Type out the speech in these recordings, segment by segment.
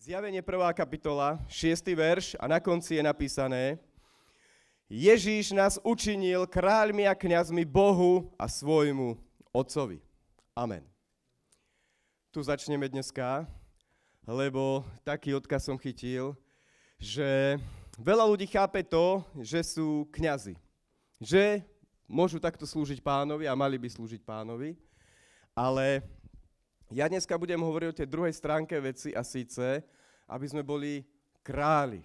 Zjavenie 1. kapitola, 6. verš a na konci je napísané Ježíš nás učinil kráľmi a kňazmi Bohu a svojmu Otcovi. Amen. Tu začneme dneska, lebo taký odkaz som chytil, že veľa ľudí chápe to, že sú kňazi. Že môžu takto slúžiť pánovi a mali by slúžiť pánovi, ale ja dneska budem hovoriť o tej druhej stránke veci a síce, aby sme boli králi.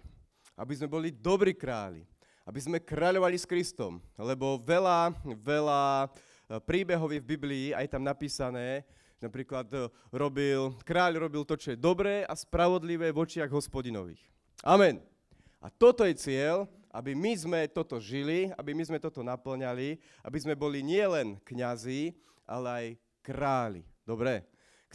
Aby sme boli dobrí králi. Aby sme kráľovali s Kristom. Lebo veľa, veľa eh, príbehov je v Biblii, aj tam napísané, napríklad eh, robil, kráľ robil to, čo je dobré a spravodlivé v očiach hospodinových. Amen. A toto je cieľ, aby my sme toto žili, aby my sme toto naplňali, aby sme boli nielen kňazi, ale aj králi. Dobre?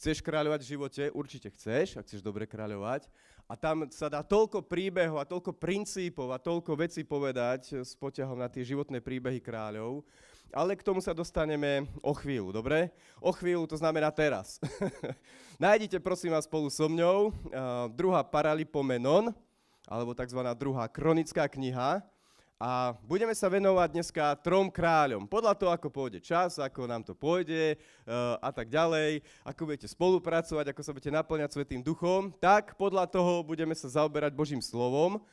Chceš kráľovať v živote? Určite chceš, ak chceš dobre kráľovať. A tam sa dá toľko príbehov a toľko princípov a toľko vecí povedať s poťahom na tie životné príbehy kráľov. Ale k tomu sa dostaneme o chvíľu, dobre? O chvíľu to znamená teraz. Nájdite prosím vás spolu so mňou uh, druhá Paralipomenon, alebo tzv. druhá kronická kniha, a budeme sa venovať dneska trom kráľom. Podľa toho, ako pôjde čas, ako nám to pôjde eh, a tak ďalej, ako budete spolupracovať, ako sa budete naplňať Svetým duchom, tak podľa toho budeme sa zaoberať Božím slovom.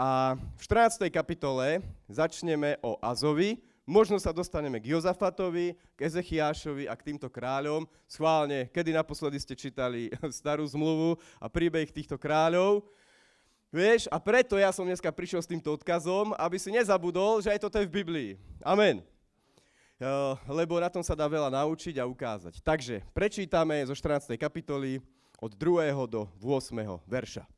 A v 14. kapitole začneme o Azovi, možno sa dostaneme k Jozafatovi, k Ezechiášovi a k týmto kráľom. Schválne, kedy naposledy ste čítali starú zmluvu a príbeh týchto kráľov. Vieš, a preto ja som dneska prišiel s týmto odkazom, aby si nezabudol, že aj toto je v Biblii. Amen. Eh, lebo na tom sa dá veľa naučiť a ukázať. Takže prečítame zo 14. kapitoly od 2. do 8. verša.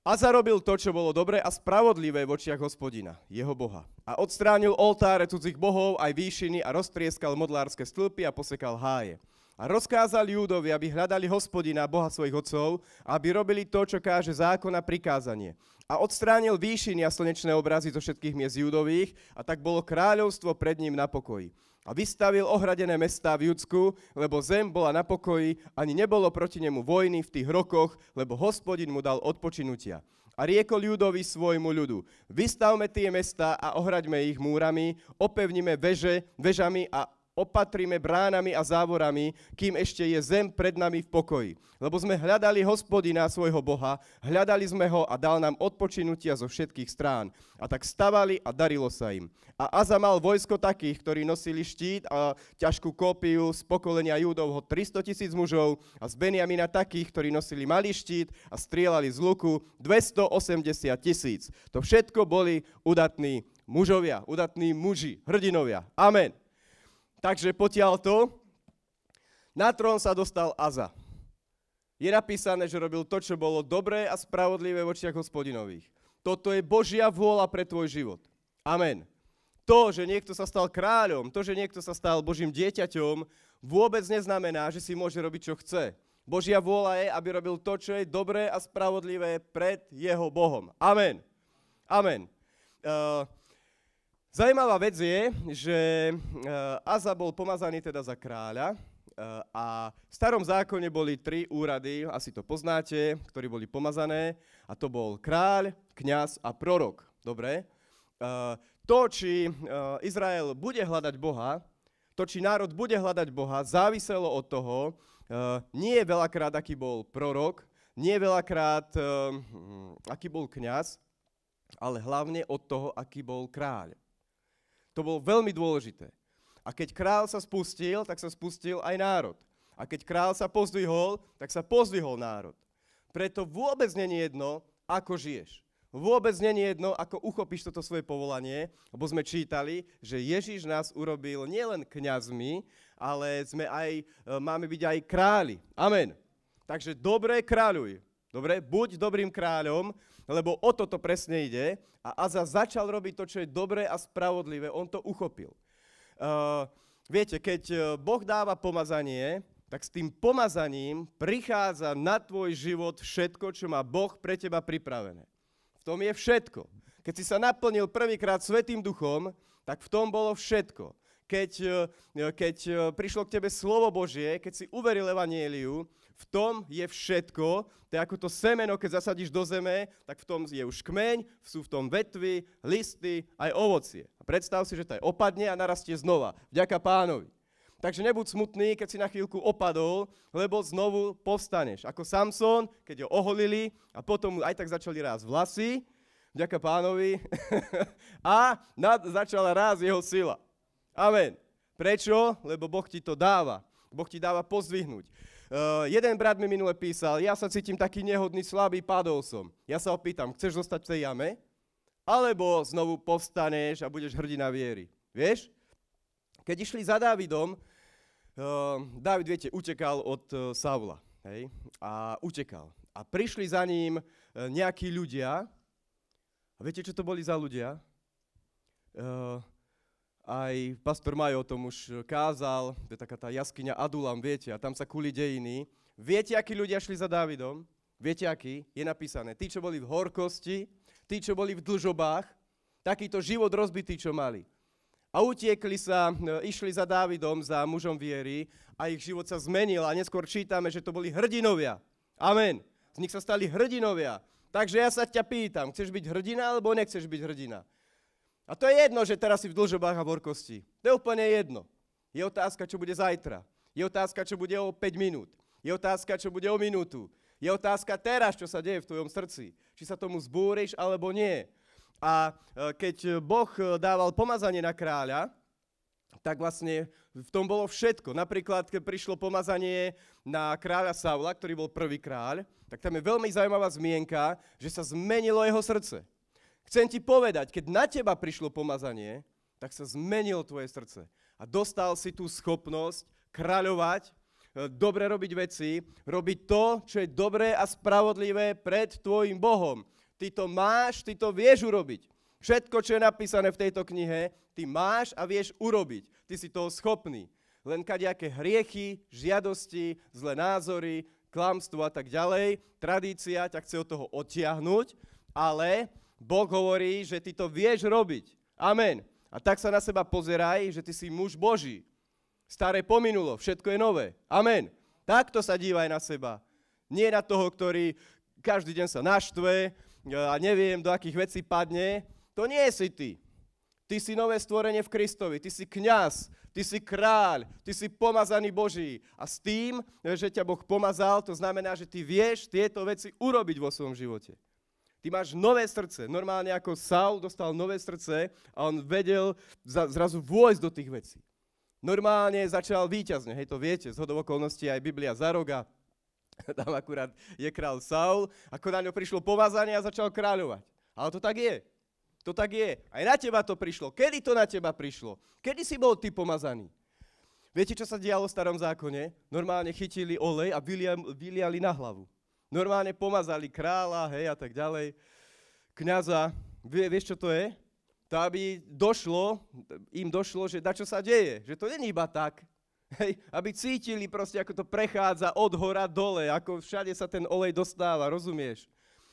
A zarobil to, čo bolo dobre a spravodlivé v očiach hospodina, jeho boha. A odstránil oltáre cudzích bohov aj výšiny a roztrieskal modlárske stĺpy a posekal háje. A rozkázali Júdovi, aby hľadali hospodina, Boha svojich otcov, aby robili to, čo káže zákon a prikázanie. A odstránil výšiny a slnečné obrazy zo všetkých miest Júdových a tak bolo kráľovstvo pred ním na pokoji. A vystavil ohradené mesta v Judsku, lebo zem bola na pokoji, ani nebolo proti nemu vojny v tých rokoch, lebo hospodin mu dal odpočinutia. A riekol Judovi svojmu ľudu, vystavme tie mesta a ohraďme ich múrami, opevnime veže, vežami a opatríme bránami a závorami, kým ešte je zem pred nami v pokoji. Lebo sme hľadali hospodina svojho Boha, hľadali sme ho a dal nám odpočinutia zo všetkých strán. A tak stavali a darilo sa im. A Aza mal vojsko takých, ktorí nosili štít a ťažkú kópiu z pokolenia Júdovho 300 tisíc mužov a z Beniamina takých, ktorí nosili malý štít a strieľali z luku 280 tisíc. To všetko boli udatní mužovia, udatní muži, hrdinovia. Amen. Takže potiaľ to, na trón sa dostal Aza. Je napísané, že robil to, čo bolo dobré a spravodlivé v očiach hospodinových. Toto je Božia vôľa pre tvoj život. Amen. To, že niekto sa stal kráľom, to, že niekto sa stal Božím dieťaťom, vôbec neznamená, že si môže robiť, čo chce. Božia vôľa je, aby robil to, čo je dobré a spravodlivé pred jeho Bohom. Amen. Amen. Uh, Zajímavá vec je, že eh, Aza bol pomazaný teda za kráľa eh, a v starom zákone boli tri úrady, asi to poznáte, ktorí boli pomazané a to bol kráľ, kňaz a prorok. Dobre? Eh, to, či Izrael bude hľadať Boha, to, či národ bude hľadať Boha, záviselo od toho, nie je veľakrát, aký bol prorok, nie je veľakrát, hm, aký bol kňaz, ale hlavne od toho, aký bol kráľ. To bolo veľmi dôležité. A keď král sa spustil, tak sa spustil aj národ. A keď král sa pozdvihol, tak sa pozdvihol národ. Preto vôbec není jedno, ako žiješ. Vôbec není jedno, ako uchopíš toto svoje povolanie, lebo sme čítali, že Ježiš nás urobil nielen kňazmi, ale sme aj, e, máme byť aj králi. Amen. Takže dobre kráľuj. Dobre, buď dobrým kráľom, lebo o toto presne ide. A Aza začal robiť to, čo je dobré a spravodlivé. On to uchopil. Uh, viete, keď eh, Boh dáva pomazanie, tak s tým pomazaním prichádza na tvoj život všetko, čo má Boh pre teba pripravené. V tom je všetko. Keď si sa naplnil prvýkrát Svetým duchom, tak v tom bolo všetko. Keď, eh, keď prišlo k tebe slovo Božie, keď si uveril Evanieliu, v tom je všetko. To je ako to semeno, keď zasadíš do zeme, tak v tom je už kmeň, sú v tom vetvy, listy, aj ovocie. A predstav si, že to aj opadne a narastie znova. Vďaka pánovi. Takže nebuď smutný, keď si na chvíľku opadol, lebo znovu povstaneš. Ako Samson, keď ho oholili a potom aj tak začali rásť vlasy, vďaka pánovi, a nad, začala rásť jeho sila. Amen. Prečo? Lebo Boh ti to dáva. Boh ti dáva pozdvihnúť. Uh, jeden brat mi minule písal, ja sa cítim taký nehodný, slabý, padol som. Ja sa opýtam, chceš zostať v tej jame? Alebo znovu povstaneš a budeš hrdina viery. Vieš? Keď išli za Dávidom, uh, Dávid, viete, utekal od uh, Saula. Hej? A utekal. A prišli za ním uh, nejakí ľudia. A viete, čo to boli za ľudia? Uh, aj pastor Majo o tom už kázal, to je taká tá jaskyňa Adulam, viete, a tam sa kuli dejiny. Viete, akí ľudia šli za Dávidom? Viete, akí? Je napísané, tí, čo boli v horkosti, tí, čo boli v dlžobách, takýto život rozbitý, čo mali. A utiekli sa, e, išli za Dávidom, za mužom viery a ich život sa zmenil a neskôr čítame, že to boli hrdinovia. Amen. Z nich sa stali hrdinovia. Takže ja sa ťa pýtam, chceš byť hrdina alebo nechceš byť hrdina? A to je jedno, že teraz si v dlžobách a v horkosti. To je úplne jedno. Je otázka, čo bude zajtra. Je otázka, čo bude o 5 minút. Je otázka, čo bude o minútu. Je otázka teraz, čo sa deje v tvojom srdci. Či sa tomu zbúriš alebo nie. A e, keď e, Boh e, dával pomazanie na kráľa, tak vlastne v tom bolo všetko. Napríklad, keď prišlo pomazanie na kráľa Saula, ktorý bol prvý kráľ, tak tam je veľmi zaujímavá zmienka, že sa zmenilo jeho srdce. Chcem ti povedať, keď na teba prišlo pomazanie, tak sa zmenilo tvoje srdce. A dostal si tú schopnosť kráľovať, e, dobre robiť veci, robiť to, čo je dobré a spravodlivé pred tvojim Bohom. Ty to máš, ty to vieš urobiť. Všetko, čo je napísané v tejto knihe, ty máš a vieš urobiť. Ty si toho schopný. Len kadejaké hriechy, žiadosti, zlé názory, klamstvo a tak ďalej, tradícia ťa chce od toho odtiahnuť, ale Boh hovorí, že ty to vieš robiť. Amen. A tak sa na seba pozeraj, že ty si muž Boží. Staré pominulo, všetko je nové. Amen. Takto sa dívaj na seba. Nie na toho, ktorý každý deň sa naštve e, a neviem, do akých vecí padne. To nie si ty. Ty si nové stvorenie v Kristovi, ty si kňaz, ty si kráľ, ty si pomazaný Boží. A s tým, e, že ťa Boh pomazal, to znamená, že ty vieš tieto veci urobiť vo svojom živote. Ty máš nové srdce. Normálne ako Saul dostal nové srdce a on vedel za, zrazu vôjsť do tých vecí. Normálne začal výťazne, hej, to viete, z hodov okolností aj Biblia za roga, tam akurát je král Saul, ako na ňo prišlo povazanie a začal kráľovať. Ale to tak je. To tak je. Aj na teba to prišlo. Kedy to na teba prišlo? Kedy si bol ty pomazaný? Viete, čo sa dialo v starom zákone? Normálne chytili olej a vyliali na hlavu normálne pomazali kráľa, hej, a tak ďalej, kniaza, vie, vieš, čo to je? To, aby došlo, im došlo, že dačo sa deje, že to není iba tak, Hej, aby cítili proste, ako to prechádza od hora dole, ako všade sa ten olej dostáva, rozumieš?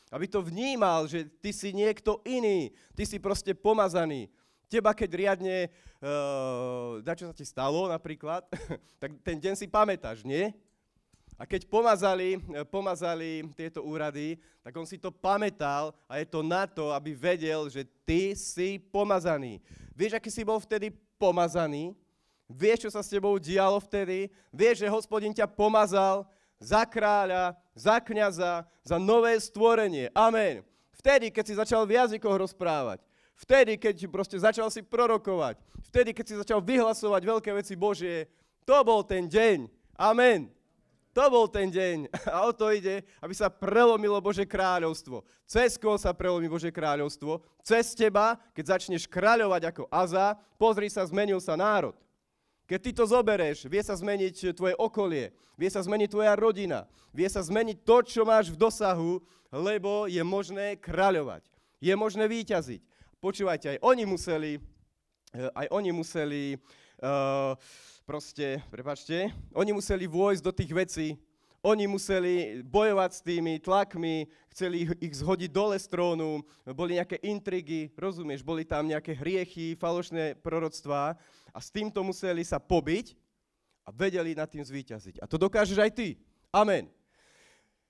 Aby to vnímal, že ty si niekto iný, ty si proste pomazaný. Teba, keď riadne, uh, eh, da čo sa ti stalo napríklad, tak ten deň si pamätáš, nie? A keď pomazali, e, pomazali tieto úrady, tak on si to pamätal a je to na to, aby vedel, že ty si pomazaný. Vieš, aký si bol vtedy pomazaný? Vieš, čo sa s tebou dialo vtedy? Vieš, že hospodin ťa pomazal za kráľa, za kniaza, za nové stvorenie. Amen. Vtedy, keď si začal v jazykoch rozprávať, vtedy, keď proste začal si prorokovať, vtedy, keď si začal vyhlasovať veľké veci Božie, to bol ten deň. Amen to bol ten deň. A o to ide, aby sa prelomilo Bože kráľovstvo. Cez koho sa prelomí Bože kráľovstvo? Cez teba, keď začneš kráľovať ako Aza, pozri sa, zmenil sa národ. Keď ty to zobereš, vie sa zmeniť tvoje okolie, vie sa zmeniť tvoja rodina, vie sa zmeniť to, čo máš v dosahu, lebo je možné kráľovať. Je možné výťaziť. Počúvajte, aj oni museli, eh, aj oni museli uh, proste, prepačte, oni museli vôjsť do tých vecí, oni museli bojovať s tými tlakmi, chceli ich, zhodiť dole z trónu, boli nejaké intrigy, rozumieš, boli tam nejaké hriechy, falošné proroctvá a s týmto museli sa pobiť a vedeli nad tým zvýťaziť. A to dokážeš aj ty. Amen.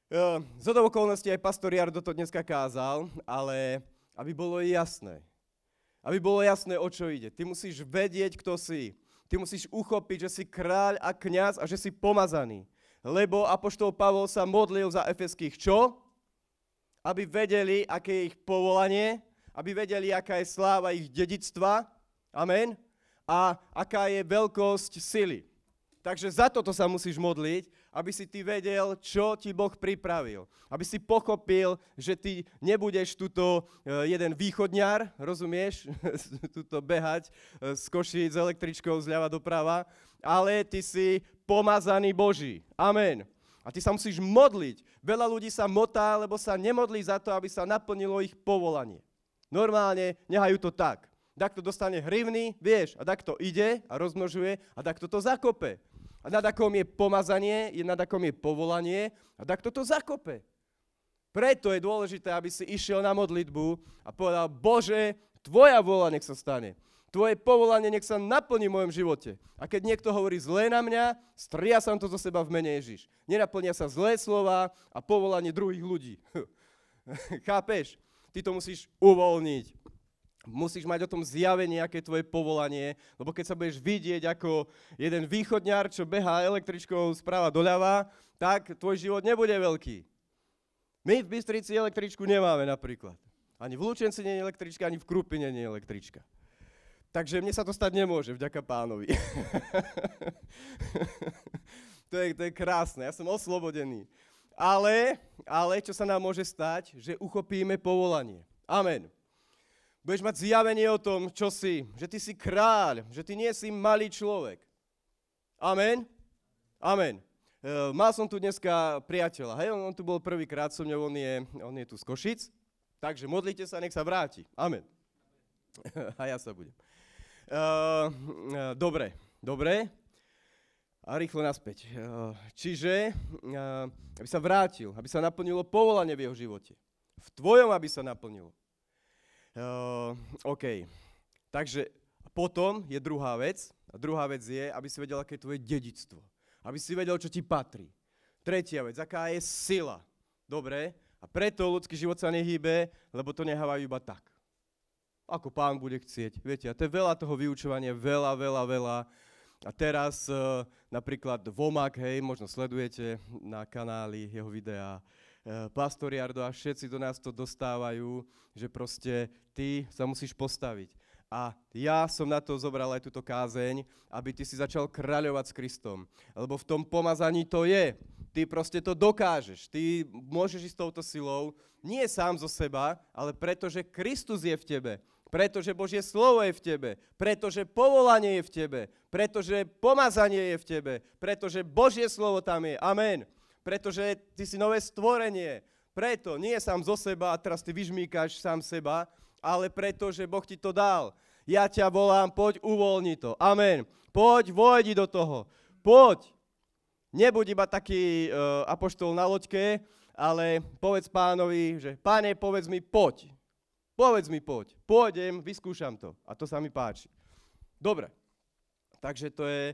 E, z okolností aj pastor Jardo to dneska kázal, ale aby bolo jasné, aby bolo jasné, o čo ide. Ty musíš vedieť, kto si. Ty musíš uchopiť, že si kráľ a kňaz a že si pomazaný. Lebo Apoštol Pavol sa modlil za efeských čo? Aby vedeli, aké je ich povolanie, aby vedeli, aká je sláva ich dedictva. Amen. A aká je veľkosť sily. Takže za toto sa musíš modliť, aby si ty vedel, čo ti Boh pripravil. Aby si pochopil, že ty nebudeš tuto e, jeden východňar, rozumieš, tuto behať e, z koší z električkou zľava doprava, ale ty si pomazaný Boží. Amen. A ty sa musíš modliť. Veľa ľudí sa motá, lebo sa nemodlí za to, aby sa naplnilo ich povolanie. Normálne nehajú to tak. Takto dostane hrivny, vieš, a takto ide a rozmnožuje a takto to zakope a nadakom je pomazanie, nadakom je povolanie a takto to zakope. Preto je dôležité, aby si išiel na modlitbu a povedal, Bože, Tvoja vola nech sa stane. Tvoje povolanie nech sa naplní v mojom živote. A keď niekto hovorí zlé na mňa, stria sa to zo seba v mene Ježiš. Nenaplnia sa zlé slova a povolanie druhých ľudí. Chápeš? Ty to musíš uvoľniť. Musíš mať o tom zjavenie, aké je tvoje povolanie, lebo keď sa budeš vidieť ako jeden východňar, čo beha električkou správa doľava, tak tvoj život nebude veľký. My v Bystrici električku nemáme napríklad. Ani v Lučenci nie je električka, ani v Krupine nie je električka. Takže mne sa to stať nemôže, vďaka pánovi. to, je, to je krásne, ja som oslobodený. Ale, ale čo sa nám môže stať, že uchopíme povolanie. Amen. Budeš mať zjavenie o tom, čo si, že ty si kráľ, že ty nie si malý človek. Amen? Amen. E, mal som tu dneska priateľa, hej, on, on tu bol prvýkrát so mňou, on je, on je tu z Košic, takže modlite sa, nech sa vráti. Amen. A ja sa budem. E, e, dobre, dobre. A rýchlo naspäť. E, čiže, e, aby sa vrátil, aby sa naplnilo povolanie v jeho živote. V tvojom, aby sa naplnilo. Eh, OK. Takže potom je druhá vec. A druhá vec je, aby si vedel, aké je tvoje dedictvo. Aby si vedel, čo ti patrí. Tretia vec, aká je sila. Dobre, a preto ľudský život sa nehýbe, lebo to nehávajú iba tak. Ako pán bude chcieť. Viete, a to je veľa toho vyučovania, veľa, veľa, veľa. A teraz uh, napríklad Vomak, hej, možno sledujete na kanáli jeho videá, Eh, pastor Jardo a všetci do nás to dostávajú, že proste ty sa musíš postaviť. A ja som na to zobral aj túto kázeň, aby ty si začal kráľovať s Kristom. Lebo v tom pomazaní to je. Ty proste to dokážeš. Ty môžeš ísť touto silou, nie sám zo seba, ale pretože Kristus je v tebe. Pretože Božie slovo je v tebe. Pretože povolanie je v tebe. Pretože pomazanie je v tebe. Pretože Božie slovo tam je. Amen pretože ty si nové stvorenie. Preto, nie sám zo seba a teraz ty vyžmýkaš sám seba, ale preto, že Boh ti to dal. Ja ťa volám, poď, uvoľni to. Amen. Poď, vojdi do toho. Poď. Nebuď iba taký uh, apoštol na loďke, ale povedz pánovi, že páne, povedz mi, poď. Povedz mi, poď. Pôjdem, vyskúšam to. A to sa mi páči. Dobre. Takže to je,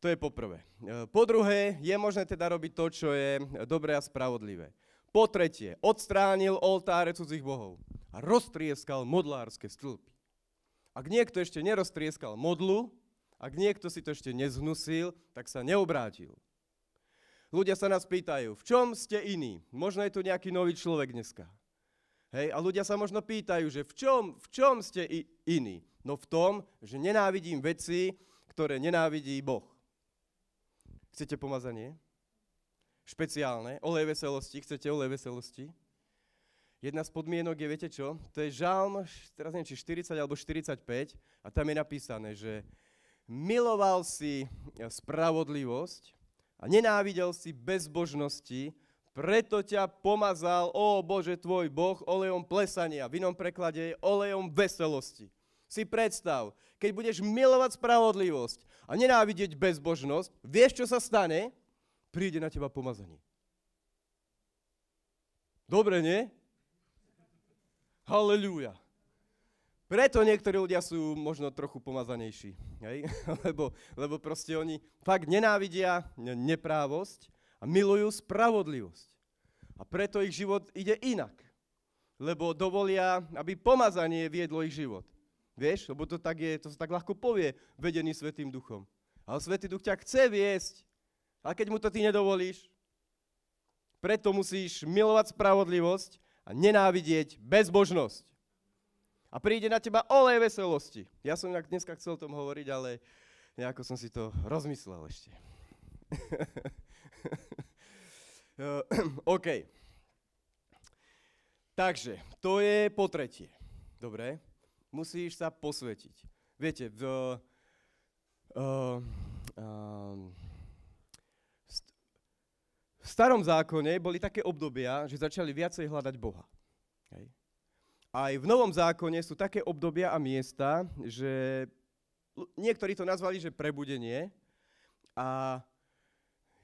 to je poprvé. E, po druhé, je možné teda robiť to, čo je dobré a spravodlivé. Po tretie, odstránil oltáre cudzích bohov a roztrieskal modlárske stĺpy. Ak niekto ešte neroztrieskal modlu, ak niekto si to ešte nezhnusil, tak sa neobrátil. Ľudia sa nás pýtajú, v čom ste iní? Možno je tu nejaký nový človek dneska. Hej, a ľudia sa možno pýtajú, že v čom, v čom ste iní? No v tom, že nenávidím veci, ktoré nenávidí Boh. Chcete pomazanie? Špeciálne. Olej veselosti. Chcete olej veselosti? Jedna z podmienok je, viete čo? To je žalm, teraz neviem, či 40 alebo 45 a tam je napísané, že miloval si spravodlivosť a nenávidel si bezbožnosti, preto ťa pomazal, ó Bože, tvoj Boh, olejom plesania. V inom preklade je olejom veselosti. Si predstav, keď budeš milovať spravodlivosť a nenávidieť bezbožnosť, vieš, čo sa stane? Príde na teba pomazanie. Dobre, nie? Halelúja. Preto niektorí ľudia sú možno trochu pomazanejší, hej? Lebo, lebo proste oni fakt nenávidia neprávosť a milujú spravodlivosť. A preto ich život ide inak, lebo dovolia, aby pomazanie viedlo ich život. Vieš, lebo to tak je, to sa tak ľahko povie, vedený Svetým duchom. Ale Svetý duch ťa chce viesť. A keď mu to ty nedovolíš, preto musíš milovať spravodlivosť a nenávidieť bezbožnosť. A príde na teba olej veselosti. Ja som inak dneska chcel o tom hovoriť, ale nejako som si to rozmyslel ešte. OK. Takže, to je po tretie. Dobre. Musíš sa posvetiť. Viete, v, uh, uh, v starom zákone boli také obdobia, že začali viacej hľadať Boha. Hej. Aj v novom zákone sú také obdobia a miesta, že niektorí to nazvali, že prebudenie. A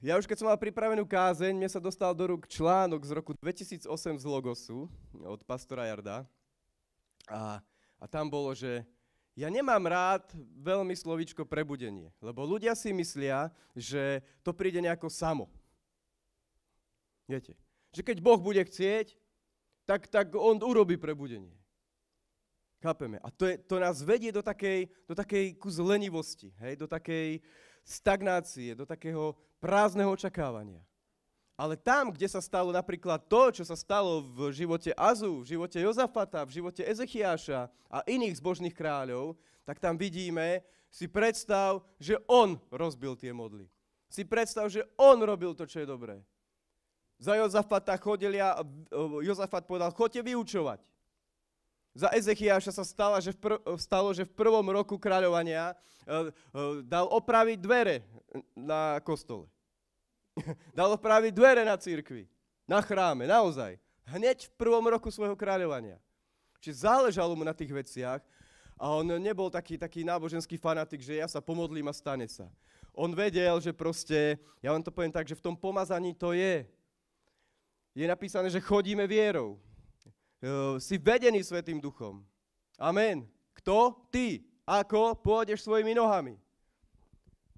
ja už keď som mal pripravenú kázeň, mne sa dostal do rúk článok z roku 2008 z Logosu od pastora Jarda. A a tam bolo, že ja nemám rád veľmi slovičko prebudenie, lebo ľudia si myslia, že to príde nejako samo. Viete, že keď Boh bude chcieť, tak, tak on urobí prebudenie. Chápeme. A to, je, to nás vedie do takej, do takej kus lenivosti, hej? do takej stagnácie, do takého prázdneho očakávania. Ale tam, kde sa stalo napríklad to, čo sa stalo v živote Azu, v živote Jozafata, v živote Ezechiáša a iných zbožných kráľov, tak tam vidíme, si predstav, že on rozbil tie modly. Si predstav, že on robil to, čo je dobré. Za Jozafata chodili a e, Jozafat povedal, chodte vyučovať. Za Ezechiáša sa stalo že, v e, stalo, že v prvom roku kráľovania e, e, dal opraviť dvere na kostole. Dalo praviť dvere na církvi, na chráme, naozaj. Hneď v prvom roku svojho kráľovania. Čiže záležalo mu na tých veciach a on nebol taký, taký náboženský fanatik, že ja sa pomodlím a stane sa. On vedel, že proste, ja vám to poviem tak, že v tom pomazaní to je. Je napísané, že chodíme vierou. E, si vedený Svetým duchom. Amen. Kto? Ty. Ako pôjdeš svojimi nohami.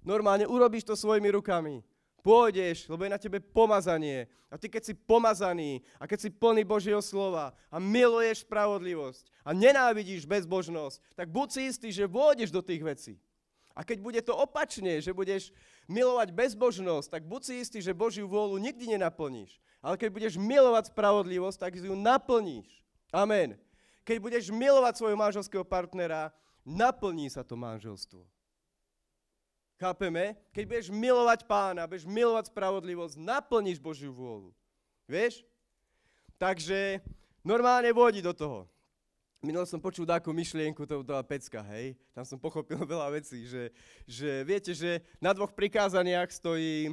Normálne urobíš to svojimi rukami. Pôjdeš, lebo je na tebe pomazanie. A ty keď si pomazaný a keď si plný Božieho slova a miluješ spravodlivosť a nenávidíš bezbožnosť, tak buď si istý, že vôjdeš do tých vecí. A keď bude to opačne, že budeš milovať bezbožnosť, tak buď si istý, že Božiu vôľu nikdy nenaplníš. Ale keď budeš milovať spravodlivosť, tak ju naplníš. Amen. Keď budeš milovať svojho manželského partnera, naplní sa to manželstvo. Chápeme? Keď budeš milovať pána, budeš milovať spravodlivosť, naplníš Božiu vôľu. Vieš? Takže normálne vodi do toho. Minul som počul takú myšlienku, to bola pecka, hej. Tam som pochopil veľa vecí, že, že viete, že na dvoch prikázaniach stojí e,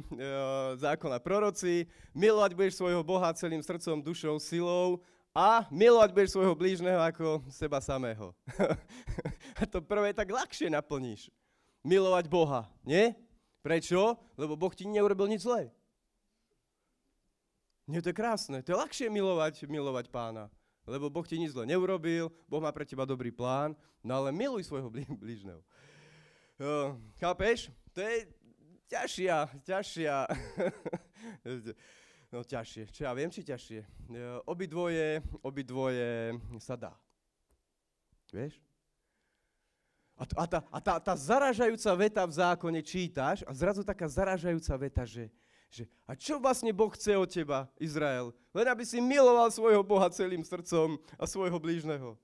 zákon a proroci. Milovať budeš svojho Boha celým srdcom, dušou, silou a milovať budeš svojho blížneho ako seba samého. a to prvé tak ľahšie naplníš milovať Boha. Nie? Prečo? Lebo Boh ti neurobil nič zlé. Nie, to je krásne. To je ľahšie milovať, milovať pána. Lebo Boh ti nič zle neurobil, Boh má pre teba dobrý plán, no ale miluj svojho blížneho. Uh, chápeš? To je ťažšia, ťažšia. no ťažšie. Čo ja viem, či ťažšie. Uh, obidvoje, obidvoje sa dá. Vieš? A, a, tá, a tá, tá zaražajúca veta v zákone čítaš a zrazu taká zaražajúca veta, že, že a čo vlastne Boh chce od teba, Izrael? Len aby si miloval svojho Boha celým srdcom a svojho blížneho.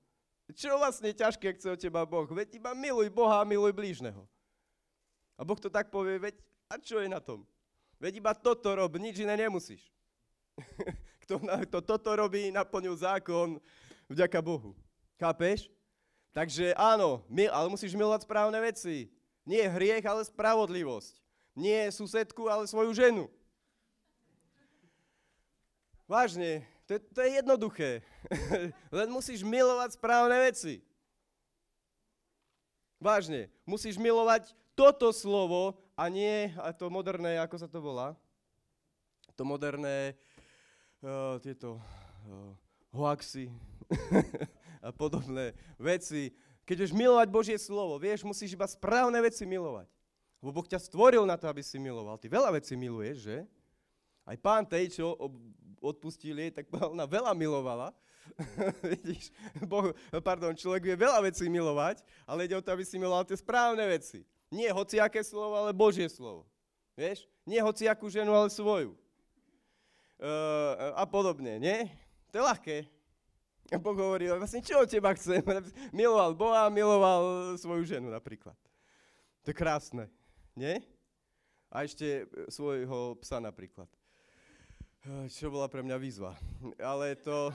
Čo vlastne ťažké chce od teba Boh? Veď iba miluj Boha a miluj blížneho. A Boh to tak povie, veď a čo je na tom? Veď iba toto rob, nič iné nemusíš. Kto, na, to, toto robí, naplnil zákon, vďaka Bohu. Chápeš? Takže áno, mil, ale musíš milovať správne veci. Nie hriech, ale spravodlivosť. Nie susedku, ale svoju ženu. Vážne, to, to je jednoduché. Len musíš milovať správne veci. Vážne, musíš milovať toto slovo a nie a to moderné, ako sa to volá? To moderné, uh, tieto uh, hoaxy. a podobné veci. Keď už milovať Božie slovo, vieš, musíš iba správne veci milovať. Lebo Boh ťa stvoril na to, aby si miloval. Ty veľa veci miluješ, že? Aj pán tej, čo odpustil jej, tak ona veľa milovala. Vidíš, boh, pardon, človek vie veľa vecí milovať, ale ide o to, aby si miloval tie správne veci. Nie hociaké slovo, ale Božie slovo. Vieš? Nie hociakú ženu, ale svoju. E, a podobne, nie? To je ľahké. A Boh hovorí, vlastne čo od teba chcem? Miloval Boha, miloval svoju ženu napríklad. To je krásne, nie? A ešte svojho psa napríklad. Čo bola pre mňa výzva. Ale to,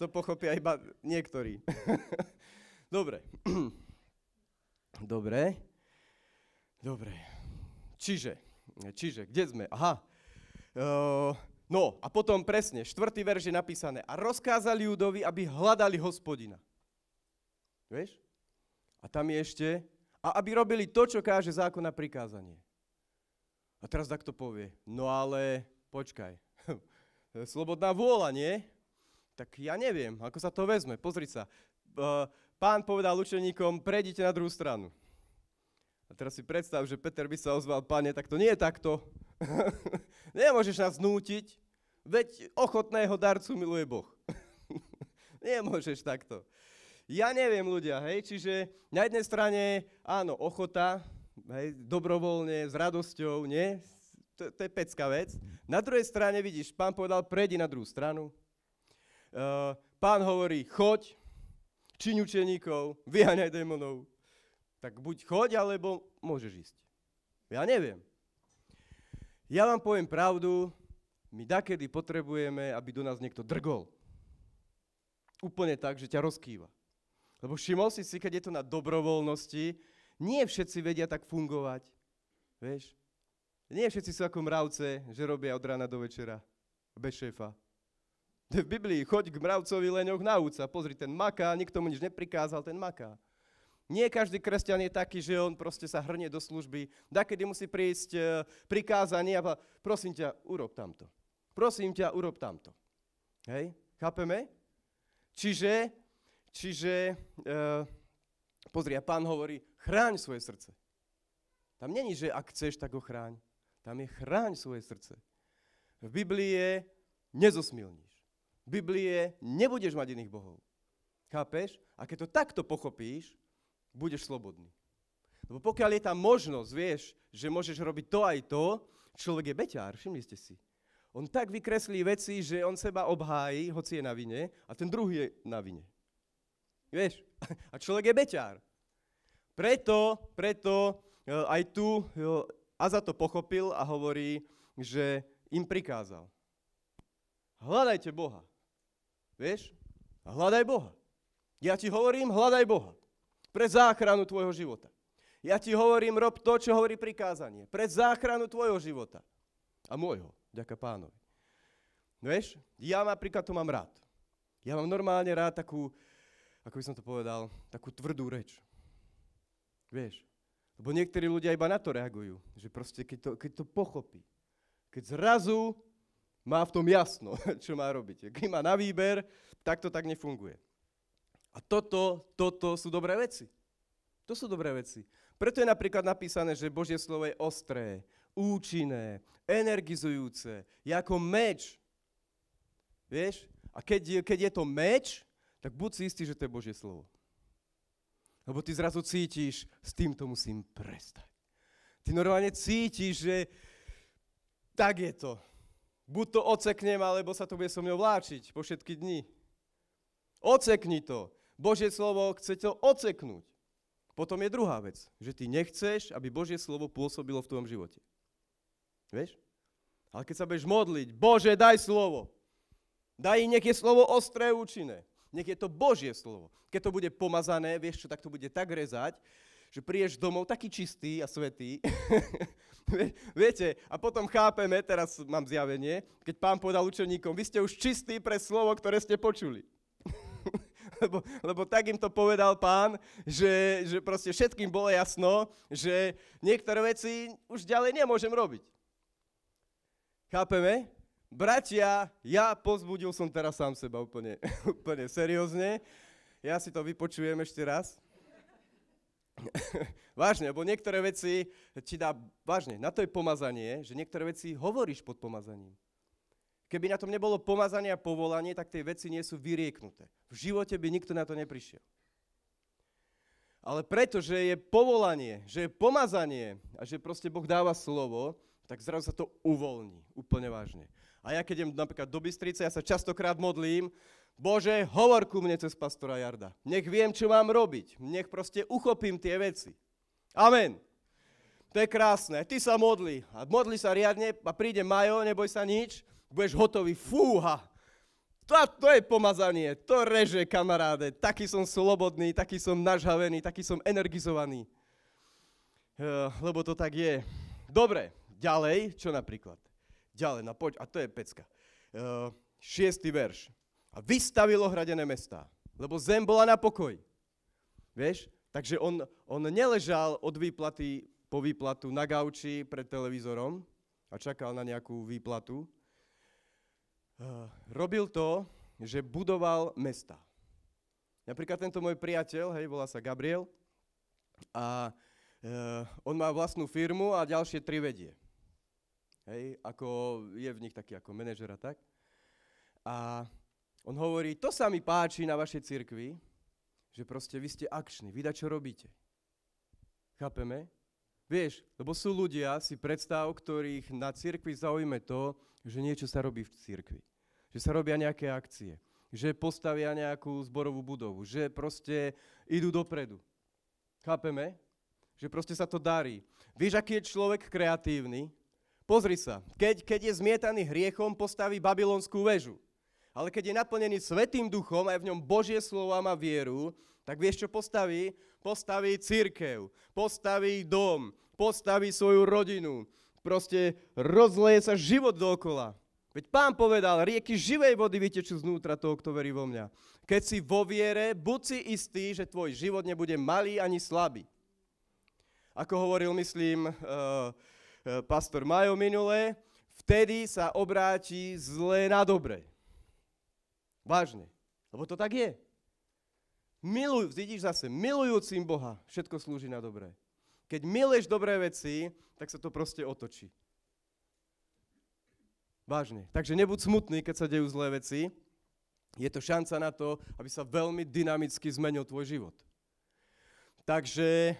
to pochopia iba niektorí. Dobre. Dobre. Dobre. Čiže, čiže, kde sme? Aha. Uh, No a potom presne, štvrtý verš je napísané. A rozkázali Judovi, aby hľadali hospodina. Vieš? A tam je ešte, a aby robili to, čo káže zákon na prikázanie. A teraz takto povie, no ale počkaj, slobodná vôľa, nie? Tak ja neviem, ako sa to vezme. Pozri sa, pán povedal učeníkom, prejdite na druhú stranu. A teraz si predstav, že Peter by sa ozval, pane, tak to nie je takto. Nemôžeš nás nútiť. Veď ochotného darcu miluje Boh. Nemôžeš takto. Ja neviem, ľudia, hej, čiže na jednej strane, áno, ochota, hej, dobrovoľne, s radosťou, nie? To, to je pecká vec. Na druhej strane, vidíš, pán povedal, prejdi na druhú stranu. Uh, pán hovorí, choď, čiň učeníkov, vyháňaj démonov. Tak buď choď, alebo môžeš ísť. Ja neviem. Ja vám poviem pravdu, my dakedy potrebujeme, aby do nás niekto drgol. Úplne tak, že ťa rozkýva. Lebo všimol si si, keď je to na dobrovoľnosti, nie všetci vedia tak fungovať. Vieš? Nie všetci sú ako mravce, že robia od rána do večera. Bez šéfa. V Biblii choď k mravcovi, len ho nauca. Pozri, ten maká, nikto mu nič neprikázal, ten maká. Nie každý kresťan je taký, že on proste sa hrnie do služby. Da, kedy musí prísť eh, prikázanie a prosím ťa, urob tamto prosím ťa, urob tamto. Hej? Chápeme? Čiže, čiže e, pozri, a pán hovorí, chráň svoje srdce. Tam není, že ak chceš, tak ho chráň. Tam je chráň svoje srdce. V Biblii je nezosmilníš. V Biblii je nebudeš mať iných bohov. Chápeš? A keď to takto pochopíš, budeš slobodný. Lebo pokiaľ je tam možnosť, vieš, že môžeš robiť to aj to, človek je beťár, všimli ste si. On tak vykreslí veci, že on seba obhájí, hoci je na vine, a ten druhý je na vine. Vieš? A človek je beťár. Preto, preto e, aj tu e, a za to pochopil a hovorí, že im prikázal. Hľadajte Boha. Vieš? A hľadaj Boha. Ja ti hovorím, hľadaj Boha. Pre záchranu tvojho života. Ja ti hovorím, rob to, čo hovorí prikázanie. Pre záchranu tvojho života. A môjho. Ďaká pánovi. No vieš, ja napríklad to mám rád. Ja mám normálne rád takú, ako by som to povedal, takú tvrdú reč. Vieš, lebo niektorí ľudia iba na to reagujú, že proste keď to, keď to pochopí, keď zrazu má v tom jasno, čo má robiť. Keď má na výber, tak to tak nefunguje. A toto, toto sú dobré veci. To sú dobré veci. Preto je napríklad napísané, že Božie slovo je ostré, účinné, energizujúce, je ako meč. Vieš? A keď, keď je to meč, tak buď si istý, že to je Božie slovo. Lebo ty zrazu cítiš, s týmto musím prestať. Ty normálne cítiš, že tak je to. Buď to oceknem, alebo sa to bude so mnou vláčiť po všetky dni. Ocekni to. Božie slovo chce to oceknúť. Potom je druhá vec, že ty nechceš, aby Božie slovo pôsobilo v tvojom živote. Vieš? Ale keď sa budeš modliť, Bože, daj slovo. Daj im, nech je slovo ostré účinné. Nech je to Božie slovo. Keď to bude pomazané, vieš čo, tak to bude tak rezať, že prídeš domov taký čistý a svetý. Viete, a potom chápeme, teraz mám zjavenie, keď pán povedal učeníkom, vy ste už čistí pre slovo, ktoré ste počuli. lebo, lebo tak im to povedal pán, že, že proste všetkým bolo jasno, že niektoré veci už ďalej nemôžem robiť. Chápeme? Bratia, ja pozbudil som teraz sám seba úplne, úplne seriózne. Ja si to vypočujem ešte raz. vážne, lebo niektoré veci ti dá, vážne, na to je pomazanie, že niektoré veci hovoríš pod pomazaním. Keby na tom nebolo pomazanie a povolanie, tak tie veci nie sú vyrieknuté. V živote by nikto na to neprišiel. Ale pretože je povolanie, že je pomazanie a že proste Boh dáva slovo, tak zrazu sa to uvoľní, úplne vážne. A ja keď idem napríklad do Bystrice, ja sa častokrát modlím, Bože, hovor ku mne cez pastora Jarda. Nech viem, čo mám robiť. Nech proste uchopím tie veci. Amen. To je krásne. Ty sa modli. A modli sa riadne a príde Majo, neboj sa nič. Budeš hotový. Fúha. To, to je pomazanie. To reže, kamaráde. Taký som slobodný, taký som nažhavený, taký som energizovaný. Eh, lebo to tak je. Dobre. Ďalej, čo napríklad? Ďalej, na no poď, a to je pecka. Uh, šiestý verš. A vystavilo hradené mesta, lebo zem bola na pokoj. Vieš? Takže on, on neležal od výplaty po výplatu na gauči pred televízorom a čakal na nejakú výplatu. Uh, robil to, že budoval mesta. Napríklad tento môj priateľ, hej, volá sa Gabriel, a uh, on má vlastnú firmu a ďalšie tri vedie. Hej, ako je v nich taký ako manažer a tak. A on hovorí, to sa mi páči na vašej cirkvi, že proste vy ste akční, vy čo robíte. Chápeme? Vieš, lebo sú ľudia, si predstav, ktorých na cirkvi zaujme to, že niečo sa robí v cirkvi. Že sa robia nejaké akcie. Že postavia nejakú zborovú budovu. Že proste idú dopredu. Chápeme? Že proste sa to darí. Vieš, aký je človek kreatívny? Pozri sa, keď, keď je zmietaný hriechom, postaví babylonskú väžu. Ale keď je naplnený Svetým duchom a je v ňom Božie slovo a má vieru, tak vieš, čo postaví? Postaví církev, postaví dom, postaví svoju rodinu. Proste rozleje sa život dokola. Veď pán povedal, rieky živej vody vytečú znútra toho, kto verí vo mňa. Keď si vo viere, buď si istý, že tvoj život nebude malý ani slabý. Ako hovoril, myslím, uh, Eh, pastor Majo minulé, vtedy sa obráti zlé na dobre. Vážne. Lebo to tak je. Miluj, vidíš zase, milujúcim Boha všetko slúži na dobré. Keď miluješ dobré veci, tak sa to proste otočí. Vážne. Takže nebuď smutný, keď sa dejú zlé veci. Je to šanca na to, aby sa veľmi dynamicky zmenil tvoj život. Takže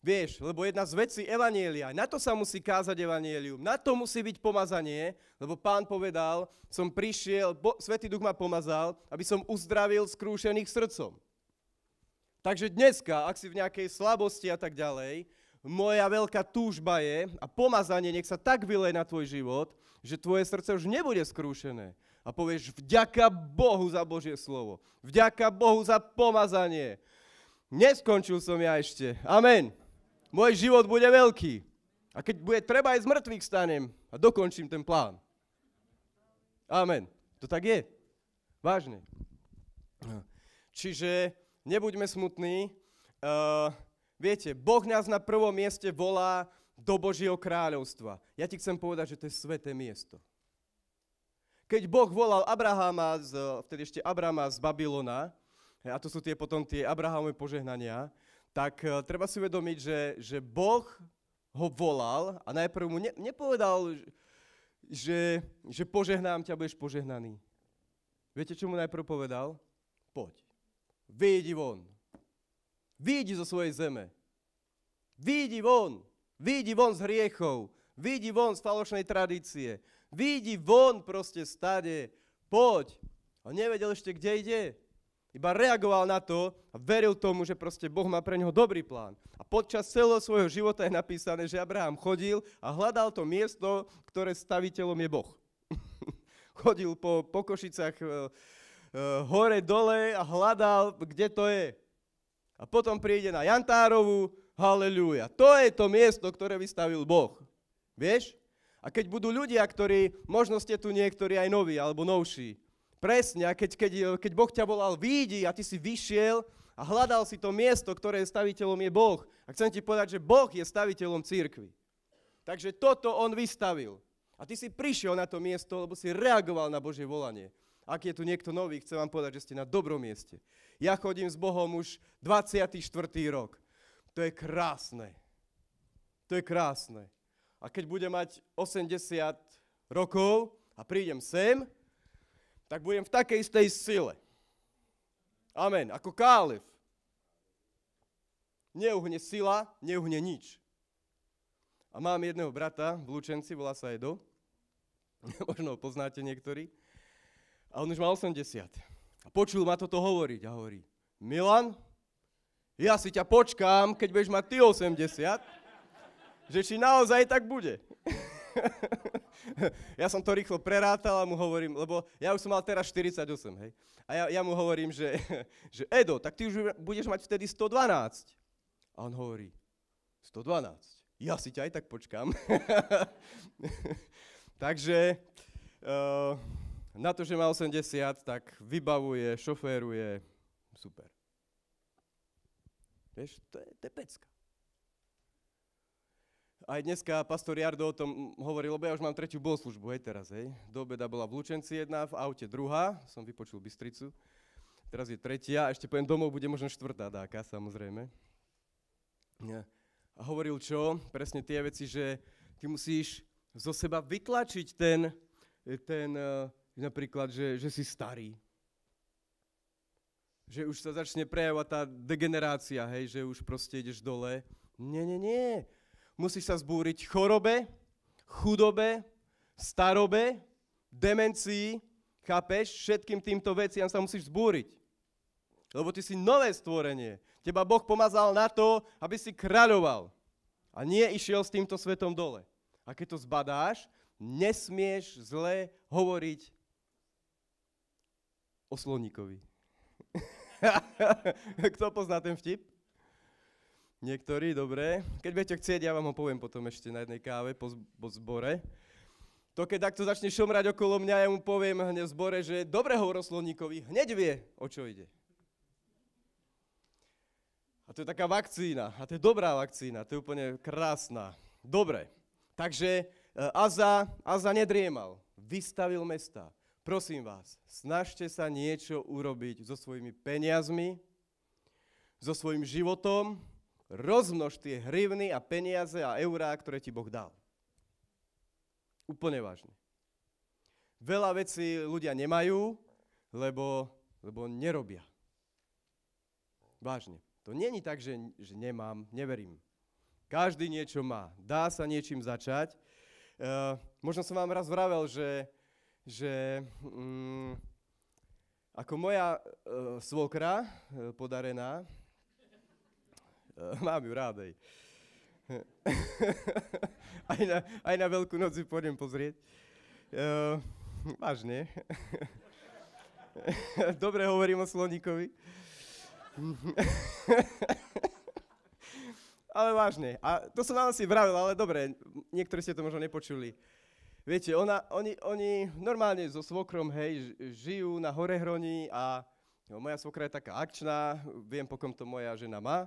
Vieš, lebo jedna z vecí Evanielia, na to sa musí kázať Evanielium, na to musí byť pomazanie, lebo pán povedal, som prišiel, bo, Svetý Duch ma pomazal, aby som uzdravil skrúšených srdcom. Takže dneska, ak si v nejakej slabosti a tak ďalej, moja veľká túžba je, a pomazanie nech sa tak vyleje na tvoj život, že tvoje srdce už nebude skrúšené. A povieš, vďaka Bohu za Božie slovo. Vďaka Bohu za pomazanie. Neskončil som ja ešte. Amen. Môj život bude veľký. A keď bude treba, aj z mŕtvych stanem a dokončím ten plán. Amen. To tak je. Vážne. Čiže nebuďme smutní. Uh, viete, Boh nás na prvom mieste volá do Božieho kráľovstva. Ja ti chcem povedať, že to je sveté miesto. Keď Boh volal Abrahama, z, vtedy ešte Abrahama z Babylona, a to sú tie potom tie Abrahamové požehnania, tak eh, treba si uvedomiť, že, že Boh ho volal a najprv mu ne, nepovedal, že, že požehnám ťa, budeš požehnaný. Viete, čo mu najprv povedal? Poď. Vyjdi von. Vyjdi zo svojej zeme. Vyjdi von. Vyjdi von z hriechov. Vyjdi von z falošnej tradície. Vyjdi von proste stade. Poď. A nevedel ešte, kde ide. Iba reagoval na to a veril tomu, že proste Boh má pre neho dobrý plán. A počas celého svojho života je napísané, že Abraham chodil a hľadal to miesto, ktoré staviteľom je Boh. chodil po, po košicách e, e, hore, dole a hľadal, kde to je. A potom príde na Jantárovu, halleluja. To je to miesto, ktoré vystavil Boh. Vieš? A keď budú ľudia, ktorí, možno ste tu niektorí aj noví alebo novší, Presne, a keď, keď, keď Boh ťa volal, vidí, a ty si vyšiel a hľadal si to miesto, ktoré staviteľom je Boh. A chcem ti povedať, že Boh je staviteľom církvy. Takže toto on vystavil. A ty si prišiel na to miesto, lebo si reagoval na Božie volanie. Ak je tu niekto nový, chcem vám povedať, že ste na dobrom mieste. Ja chodím s Bohom už 24. rok. To je krásne. To je krásne. A keď budem mať 80 rokov a prídem sem, tak budem v takej istej sile. Amen. Ako kálif. Neuhne sila, neuhne nič. A mám jedného brata v Lučenci, volá sa Edo. Možno ho poznáte niektorí. A on už má 80. A počul ma toto hovoriť a hovorí, Milan, ja si ťa počkám, keď budeš mať ty 80, že či naozaj tak bude. ja som to rýchlo prerátal a mu hovorím, lebo ja už som mal teraz 48, hej. A ja, ja mu hovorím, že, že Edo, tak ty už budeš mať vtedy 112. A on hovorí, 112. Ja si ťa aj tak počkám. Takže eh, na to, že má 80, tak vybavuje, šoféruje, super. Vieš, to je, to je pecka aj dneska pastor Jardo o tom hovoril, lebo ja už mám tretiu bohoslužbu, hej, teraz, hej. Do obeda bola v Lučenci jedna, v aute druhá, som vypočul Bystricu. Teraz je tretia, ešte poviem domov, bude možno štvrtá dáka, samozrejme. A hovoril čo? Presne tie veci, že ty musíš zo seba vytlačiť ten, ten eh, napríklad, že, že si starý, že už sa začne prejavovať tá degenerácia, hej, že už proste ideš dole. Nie, nie, nie musíš sa zbúriť chorobe, chudobe, starobe, demencii, chápeš? Všetkým týmto veciam sa musíš zbúriť. Lebo ty si nové stvorenie. Teba Boh pomazal na to, aby si kráľoval. A nie išiel s týmto svetom dole. A keď to zbadáš, nesmieš zle hovoriť o sloníkovi. Kto pozná ten vtip? Niektorí, dobre. Keď budete chcieť, ja vám ho poviem potom ešte na jednej káve po, po zbore. To keď takto začne šomrať okolo mňa, ja mu poviem hneď v zbore, že dobre hovoril slovníkovi, hneď vie, o čo ide. A to je taká vakcína, a to je dobrá vakcína, to je úplne krásna. Dobre, takže e, Aza, Aza nedriemal, vystavil mesta. Prosím vás, snažte sa niečo urobiť so svojimi peniazmi, so svojim životom, rozmnož tie hrivny a peniaze a eurá, ktoré ti Boh dal. Úplne vážne. Veľa vecí ľudia nemajú, lebo, lebo nerobia. Vážne. To není tak, že, že nemám, neverím. Každý niečo má. Dá sa niečím začať. Uh, možno som vám raz vravel, že, že um, ako moja uh, svokra uh, podarená, Eh, mám ju rád aj. aj, na, aj na veľkú noc ju pôjdem pozrieť. Uh, vážne. Dobre hovorím o Sloníkovi. ale vážne. A to som vám asi vravil, ale dobre, niektorí ste to možno nepočuli. Viete, ona, oni, oni normálne so svokrom, hej, žijú na Horehroni a jo, moja svokra je taká akčná, viem, pokom to moja žena má.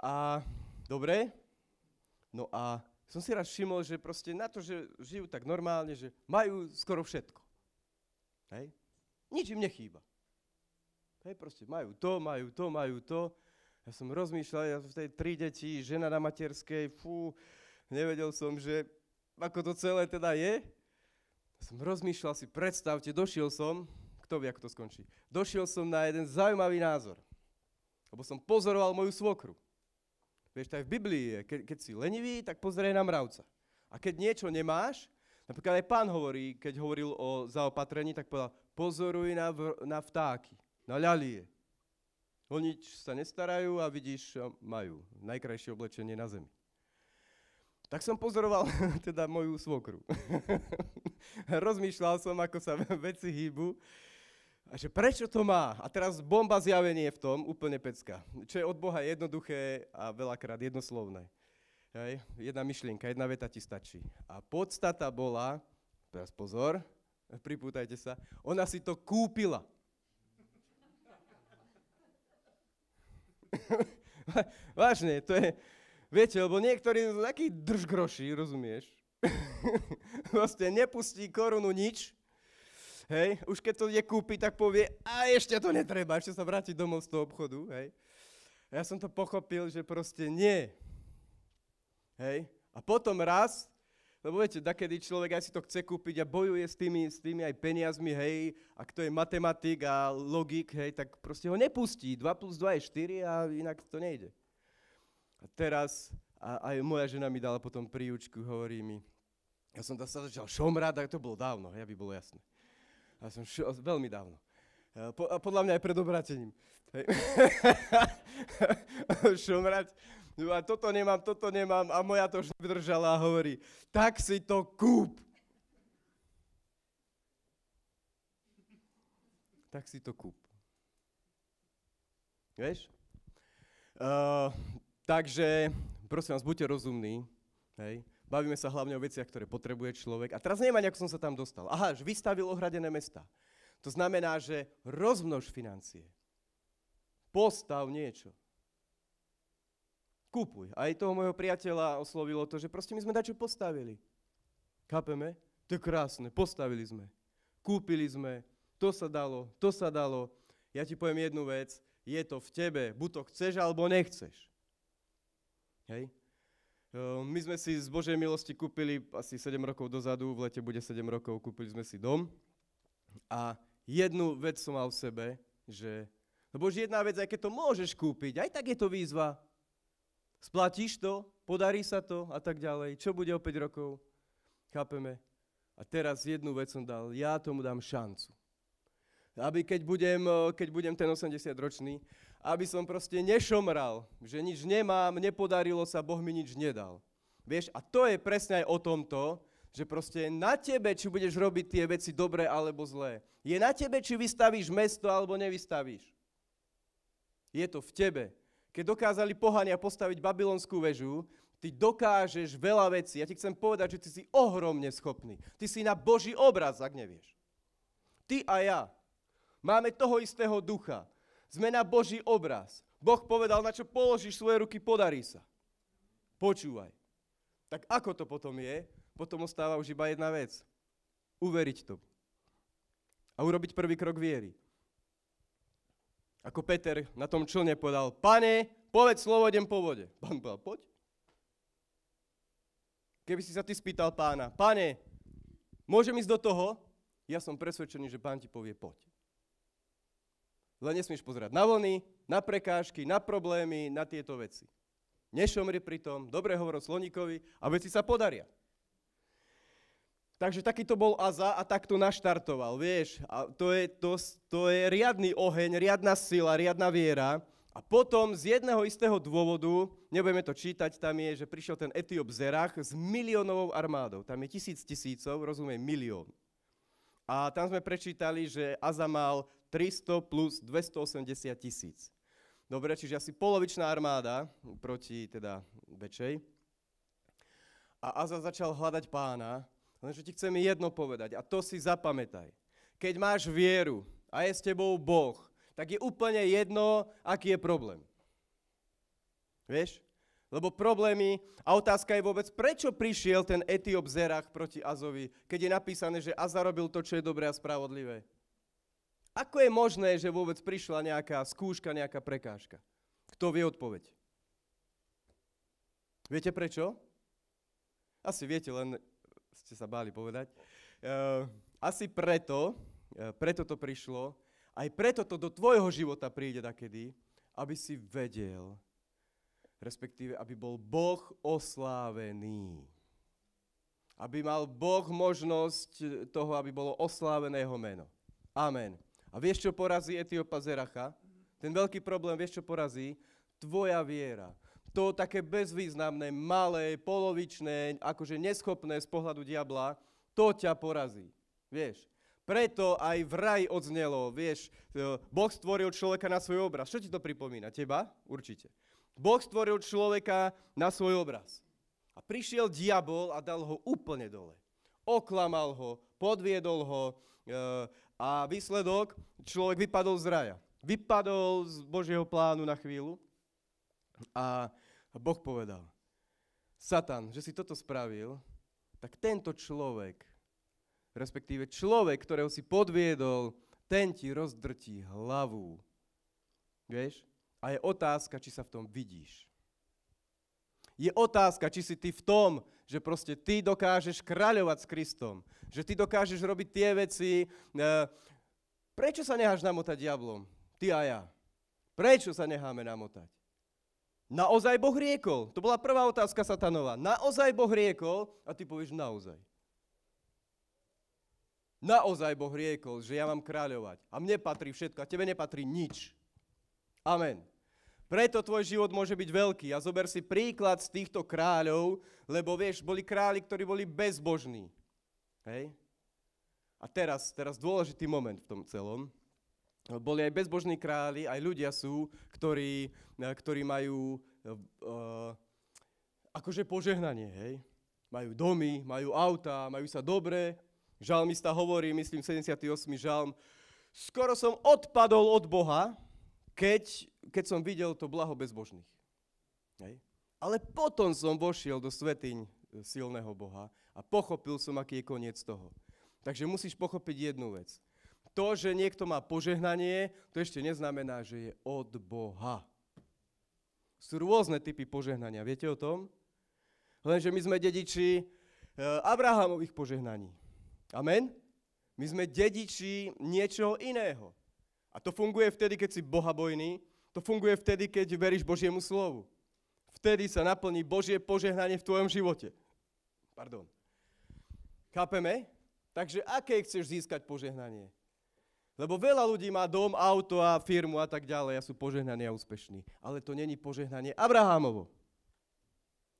A dobre, no a som si raz všimol, že proste na to, že žijú tak normálne, že majú skoro všetko. Hej? Nič im nechýba. Hej, proste majú to, majú to, majú to. Ja som rozmýšľal, ja v tej tri deti, žena na materskej, fú, nevedel som, že ako to celé teda je. Ja som rozmýšľal si, predstavte, došiel som, kto vie, ako to skončí, došiel som na jeden zaujímavý názor, lebo som pozoroval moju svokru. Vieš, to aj v Biblii je. Ke, keď si lenivý, tak pozrie na mravca. A keď niečo nemáš, napríklad aj pán hovorí, keď hovoril o zaopatrení, tak povedal, pozoruj na, vr- na vtáky, na ľalie. O nič sa nestarajú a vidíš, majú najkrajšie oblečenie na zemi. Tak som pozoroval teda moju svokru. Rozmýšľal som, ako sa veci hýbu a že prečo to má? A teraz bomba zjavenie je v tom, úplne pecka. Čo je od Boha jednoduché a veľakrát jednoslovné. Hej. Jedna myšlienka, jedna veta ti stačí. A podstata bola, teraz pozor, pripútajte sa, ona si to kúpila. Vážne, to je, viete, lebo niektorí sú takí držgroši, rozumieš? vlastne nepustí korunu nič, Hej, už keď to je kúpiť, tak povie, a ešte to netreba, ešte sa vráti domov z toho obchodu, hej. Ja som to pochopil, že proste nie. Hej. A potom raz, lebo viete, kedy človek aj si to chce kúpiť a bojuje s tými, s tými aj peniazmi, hej, a kto je matematik a logik, hej, tak proste ho nepustí. 2 plus 2 je 4 a inak to nejde. A teraz a aj moja žena mi dala potom príučku, hovorí mi, ja som sa začal šomrať, tak to bolo dávno, hej, aby bolo jasné. A som šiel veľmi dávno. E, po, a podľa mňa aj pred obratením. Hej. Šumrať. No a toto nemám, toto nemám. A moja to už nevydržala a hovorí, tak si to kúp. Tak si to kúp. Vieš? Uh, takže, prosím vás, buďte rozumní. Hej. Bavíme sa hlavne o veciach, ktoré potrebuje človek. A teraz neviem, ako som sa tam dostal. Aha, že vystavil ohradené mesta. To znamená, že rozmnož financie. Postav niečo. Kúpuj. Aj toho môjho priateľa oslovilo to, že proste my sme dačo postavili. Kápeme To je krásne. Postavili sme. Kúpili sme. To sa dalo. To sa dalo. Ja ti poviem jednu vec. Je to v tebe. Buď to chceš, alebo nechceš. Hej? Ehm, my sme si z Božej milosti kúpili asi 7 rokov dozadu, v lete bude 7 rokov, kúpili sme si dom. A jednu vec som mal v sebe, že... Lebo už jedna vec, aj keď to môžeš kúpiť, aj tak je to výzva. Splatíš to, podarí sa to a tak ďalej. Čo bude o 5 rokov? Chápeme? A teraz jednu vec som dal. Ja tomu dám šancu. Aby keď budem, eh, keď budem ten 80-ročný, aby som proste nešomral, že nič nemám, nepodarilo sa, Boh mi nič nedal. Vieš, a to je presne aj o tomto, že proste je na tebe, či budeš robiť tie veci dobre alebo zlé. Je na tebe, či vystavíš mesto alebo nevystavíš. Je to v tebe. Keď dokázali pohania postaviť babylonskú väžu, ty dokážeš veľa vecí. Ja ti chcem povedať, že ty si ohromne schopný. Ty si na Boží obraz, ak nevieš. Ty a ja. Máme toho istého ducha. Sme na Boží obraz. Boh povedal, na čo položíš svoje ruky, podarí sa. Počúvaj. Tak ako to potom je? Potom ostáva už iba jedna vec. Uveriť to. A urobiť prvý krok viery. Ako Peter na tom člne povedal, pane, povedz slovo, idem po vode. Pán povedal, poď. Keby si sa ty spýtal pána, pane, môžem ísť do toho? Ja som presvedčený, že pán ti povie, poď. Len nesmieš pozerať na vlny, na prekážky, na problémy, na tieto veci. Nešomri pri tom, dobre hovor sloníkovi a veci sa podaria. Takže takýto bol Aza a takto naštartoval, vieš. A to je, to, to je riadny oheň, riadna sila, riadna viera. A potom z jedného istého dôvodu, nebudeme to čítať, tam je, že prišiel ten etiop Zerach s miliónovou armádou. Tam je tisíc tisícov, rozumiem, milión. A tam sme prečítali, že Aza mal 300 plus 280 tisíc. Dobre, čiže asi polovičná armáda proti teda väčšej. A Aza začal hľadať pána, lenže ti chceme jedno povedať a to si zapamätaj. Keď máš vieru a je s tebou Boh, tak je úplne jedno, aký je problém. Vieš? Lebo problémy a otázka je vôbec, prečo prišiel ten etiop Zerach proti Azovi, keď je napísané, že Aza robil to, čo je dobré a spravodlivé. Ako je možné, že vôbec prišla nejaká skúška, nejaká prekážka? Kto vie odpoveď? Viete prečo? Asi viete, len ste sa báli povedať. Ehm, asi preto, e, preto to prišlo, aj preto to do tvojho života príde takedy, aby si vedel, respektíve aby bol Boh oslávený. Aby mal Boh možnosť toho, aby bolo oslávené jeho meno. Amen. A vieš, čo porazí Etiopa Zeracha? Ten veľký problém, vieš, čo porazí? Tvoja viera. To také bezvýznamné, malé, polovičné, akože neschopné z pohľadu diabla, to ťa porazí. Vieš? Preto aj v raj odznelo, vieš, e, Boh stvoril človeka na svoj obraz. Čo ti to pripomína? Teba? Určite. Boh stvoril človeka na svoj obraz. A prišiel diabol a dal ho úplne dole. Oklamal ho, podviedol ho, e, a výsledok, človek vypadol z raja. Vypadol z Božieho plánu na chvíľu. A Boh povedal, Satan, že si toto spravil, tak tento človek, respektíve človek, ktorého si podviedol, ten ti rozdrtí hlavu. Vieš? A je otázka, či sa v tom vidíš. Je otázka, či si ty v tom, že proste ty dokážeš kráľovať s Kristom, že ty dokážeš robiť tie veci. E, prečo sa necháš namotať diablom? Ty a ja. Prečo sa necháme namotať? Naozaj Boh riekol. To bola prvá otázka Satanova. Naozaj Boh riekol a ty povieš naozaj. Naozaj Boh riekol, že ja mám kráľovať a mne patrí všetko a tebe nepatrí nič. Amen. Preto tvoj život môže byť veľký. A zober si príklad z týchto kráľov, lebo vieš, boli králi, ktorí boli bezbožní. Hej? A teraz, teraz dôležitý moment v tom celom. Boli aj bezbožní králi, aj ľudia sú, ktorí, eh, ktorí majú uh, akože požehnanie, hej? Majú domy, majú auta, majú sa dobre. Žalmista hovorí, myslím 78. žalm, skoro som odpadol od Boha, keď, keď som videl to blaho bezbožných. Hej. Ale potom som vošiel do svetiň e, silného Boha a pochopil som, aký je koniec toho. Takže musíš pochopiť jednu vec. To, že niekto má požehnanie, to ešte neznamená, že je od Boha. Sú rôzne typy požehnania, viete o tom? Lenže my sme dediči e, Abrahamových požehnaní. Amen? My sme dediči niečoho iného. A to funguje vtedy, keď si bohabojný, to funguje vtedy, keď veríš Božiemu slovu. Vtedy sa naplní Božie požehnanie v tvojom živote. Pardon. Chápeme? Takže aké chceš získať požehnanie? Lebo veľa ľudí má dom, auto a firmu a tak ďalej a sú požehnaní a úspešní. Ale to není požehnanie Abrahámovo.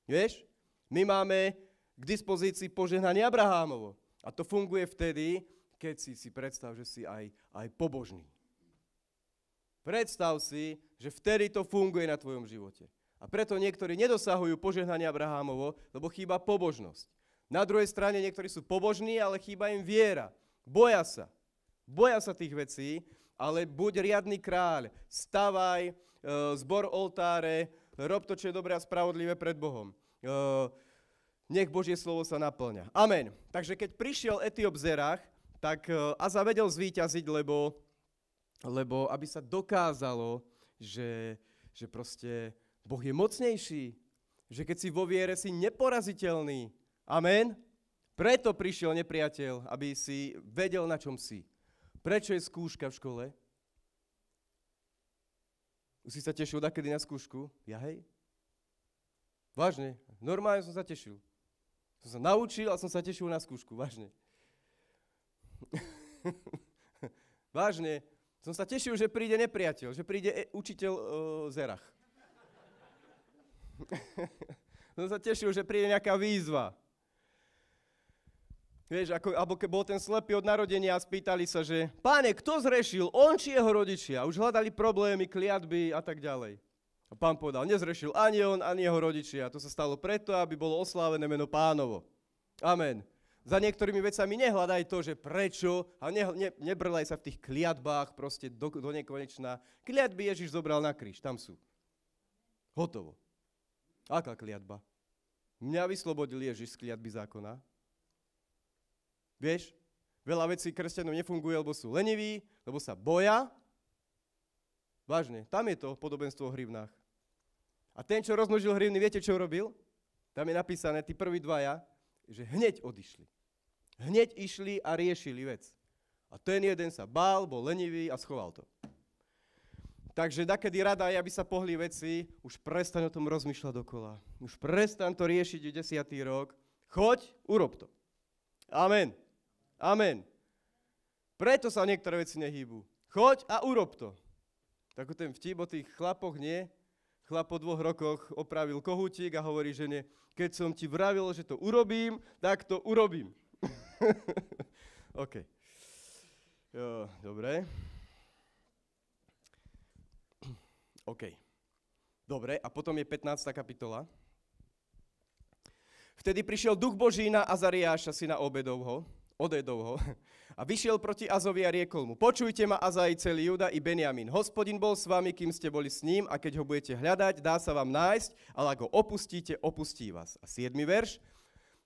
Vieš? My máme k dispozícii požehnanie Abrahámovo. A to funguje vtedy, keď si si predstav, že si aj, aj pobožný. Predstav si, že vtedy to funguje na tvojom živote. A preto niektorí nedosahujú požehnania Abrahámovo, lebo chýba pobožnosť. Na druhej strane niektorí sú pobožní, ale chýba im viera. Boja sa. Boja sa tých vecí, ale buď riadny kráľ, stavaj, e, zbor oltáre, rob to, čo je dobré a spravodlivé pred Bohom. E, nech Božie slovo sa naplňa. Amen. Takže keď prišiel Etiop Zerach, tak e, Aza vedel zvíťaziť, lebo lebo aby sa dokázalo, že, že proste Boh je mocnejší, že keď si vo viere, si neporaziteľný. Amen? Preto prišiel nepriateľ, aby si vedel, na čom si. Prečo je skúška v škole? Si sa tešil kedy na skúšku? Ja hej? Vážne, normálne som sa tešil. Som sa naučil a som sa tešil na skúšku, vážne. vážne, som sa tešil, že príde nepriateľ, že príde e- učiteľ e, Zerach. som sa tešil, že príde nejaká výzva. Vieš, ako, alebo keď bol ten slepý od narodenia a spýtali sa, že páne, kto zrešil, on či jeho rodičia? Už hľadali problémy, kliatby a tak ďalej. A pán povedal, nezrešil ani on, ani jeho rodičia. To sa stalo preto, aby bolo oslávené meno pánovo. Amen za niektorými vecami nehľadaj to, že prečo a ne, ne, nebrlaj sa v tých kliatbách proste do, do nekonečná. Kliatby Ježiš zobral na kríž, tam sú. Hotovo. Aká kliatba? Mňa vyslobodil Ježiš z kliatby zákona. Vieš, veľa vecí kresťanom nefunguje, lebo sú leniví, lebo sa boja. Vážne, tam je to podobenstvo o hrivnách. A ten, čo rozmnožil hrivny, viete, čo urobil? Tam je napísané, tí prví dvaja, že hneď odišli. Hneď išli a riešili vec. A ten jeden sa bál, bol lenivý a schoval to. Takže nakedy rada je, aby sa pohli veci, už prestaň o tom rozmýšľať dokola. Už prestaň to riešiť v desiatý rok. Choď, urob to. Amen. Amen. Preto sa niektoré veci nehýbu. Choď a urob to. Tak ten vtip o tých chlapoch nie, Chlap po dvoch rokoch opravil kohútik a hovorí žene, keď som ti vravil, že to urobím, tak to urobím. OK. Jo, dobre. OK. Dobre, a potom je 15. kapitola. Vtedy prišiel duch Boží na Azariáša, syna Obedovho, Odedovho, a vyšiel proti Azovi a riekol mu, počujte ma Azaj, celý Juda i Benjamín. Hospodin bol s vami, kým ste boli s ním a keď ho budete hľadať, dá sa vám nájsť, ale ako opustíte, opustí vás. A 7. verš,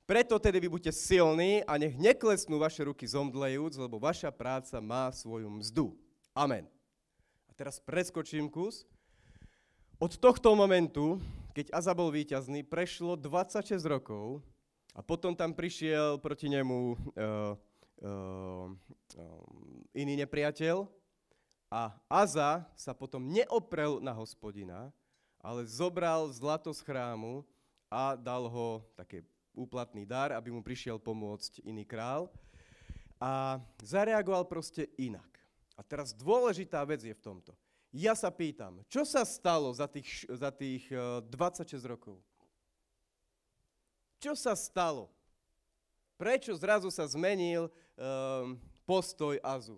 preto tedy vy buďte silní a nech neklesnú vaše ruky zomdlejúc, lebo vaša práca má svoju mzdu. Amen. A teraz preskočím kus. Od tohto momentu, keď Aza bol víťazný, prešlo 26 rokov a potom tam prišiel proti nemu eh, Ehm, ehm, iný nepriateľ a Aza sa potom neoprel na hospodina, ale zobral zlato z chrámu a dal ho také úplatný dar, aby mu prišiel pomôcť iný král. A zareagoval proste inak. A teraz dôležitá vec je v tomto. Ja sa pýtam, čo sa stalo za tých, za tých 26 e, rokov? Čo sa stalo? Prečo zrazu sa zmenil um, postoj Azu.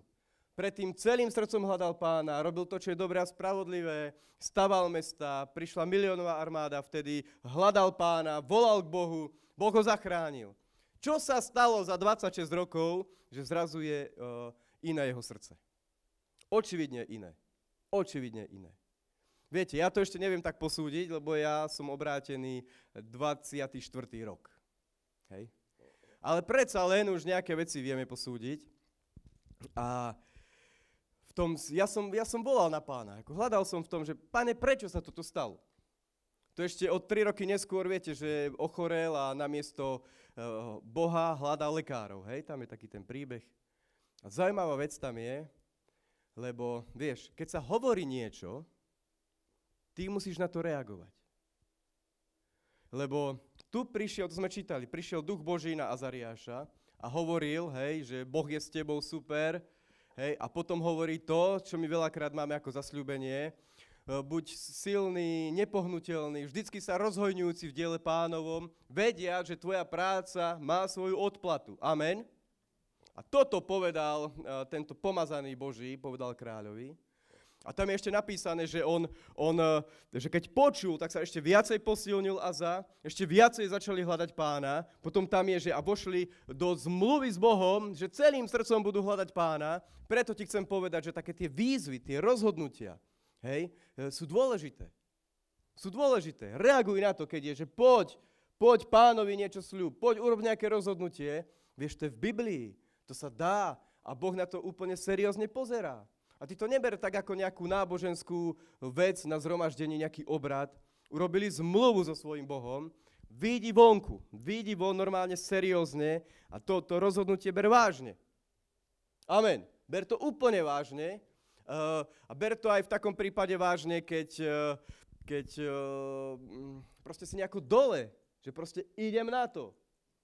Predtým celým srdcom hľadal pána, robil to, čo je dobré a spravodlivé, staval mesta, prišla miliónová armáda vtedy, hľadal pána, volal k Bohu, Boh ho zachránil. Čo sa stalo za 26 rokov, že zrazu je uh, iné jeho srdce? Očividne iné. Očividne iné. Viete, ja to ešte neviem tak posúdiť, lebo ja som obrátený 24. rok. Hej? Ale predsa len už nejaké veci vieme posúdiť. A v tom, ja, som, ja som volal na pána, ako hľadal som v tom, že pane, prečo sa toto stalo? To ešte od 3 roky neskôr viete, že ochorel a namiesto eh, Boha hľadal lekárov. Hej, tam je taký ten príbeh. A zaujímavá vec tam je, lebo vieš, keď sa hovorí niečo, ty musíš na to reagovať. Lebo tu prišiel, to sme čítali, prišiel duch Boží na Azariáša a hovoril, hej, že Boh je s tebou super, hej, a potom hovorí to, čo my veľakrát máme ako zasľúbenie, e, buď silný, nepohnutelný, vždycky sa rozhojňujúci v diele pánovom, vedia, že tvoja práca má svoju odplatu. Amen. A toto povedal e, tento pomazaný Boží, povedal kráľovi. A tam je ešte napísané, že on, on, eh, že keď počul, tak sa ešte viacej posilnil a za, ešte viacej začali hľadať pána. Potom tam je, že a vošli do zmluvy s Bohom, že celým srdcom budú hľadať pána. Preto ti chcem povedať, že také tie výzvy, tie rozhodnutia, hej, eh, sú dôležité. Sú dôležité. Reaguj na to, keď je, že poď, poď pánovi niečo sľub, poď urob nejaké rozhodnutie. Vieš, to je v Biblii, to sa dá a Boh na to úplne seriózne pozerá. A ty to neber tak ako nejakú náboženskú vec na zhromaždení, nejaký obrad. Urobili zmluvu so svojím Bohom, vyjdi vonku, vidí von normálne seriózne a to, to rozhodnutie ber vážne. Amen. Ber to úplne vážne uh, a ber to aj v takom prípade vážne, keď, uh, keď uh, proste si nejako dole, že proste idem na to.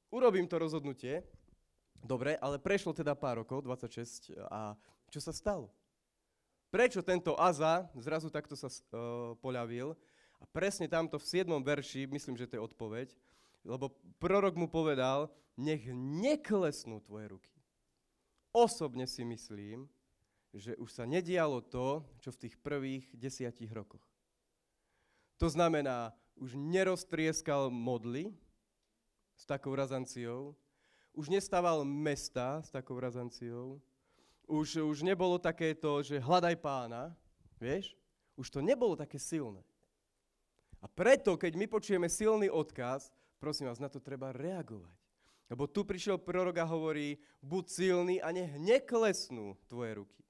Urobím to rozhodnutie. Dobre, ale prešlo teda pár rokov, 26, a čo sa stalo? prečo tento Aza zrazu takto sa uh, poľavil. A presne tamto v 7. verši, myslím, že to je odpoveď, lebo prorok mu povedal, nech neklesnú tvoje ruky. Osobne si myslím, že už sa nedialo to, čo v tých prvých desiatich rokoch. To znamená, už neroztrieskal modly s takou razanciou, už nestával mesta s takou razanciou, už, už nebolo takéto, že hľadaj pána, vieš? Už to nebolo také silné. A preto, keď my počujeme silný odkaz, prosím vás, na to treba reagovať. Lebo tu prišiel prorok a hovorí, buď silný a nech neklesnú tvoje ruky.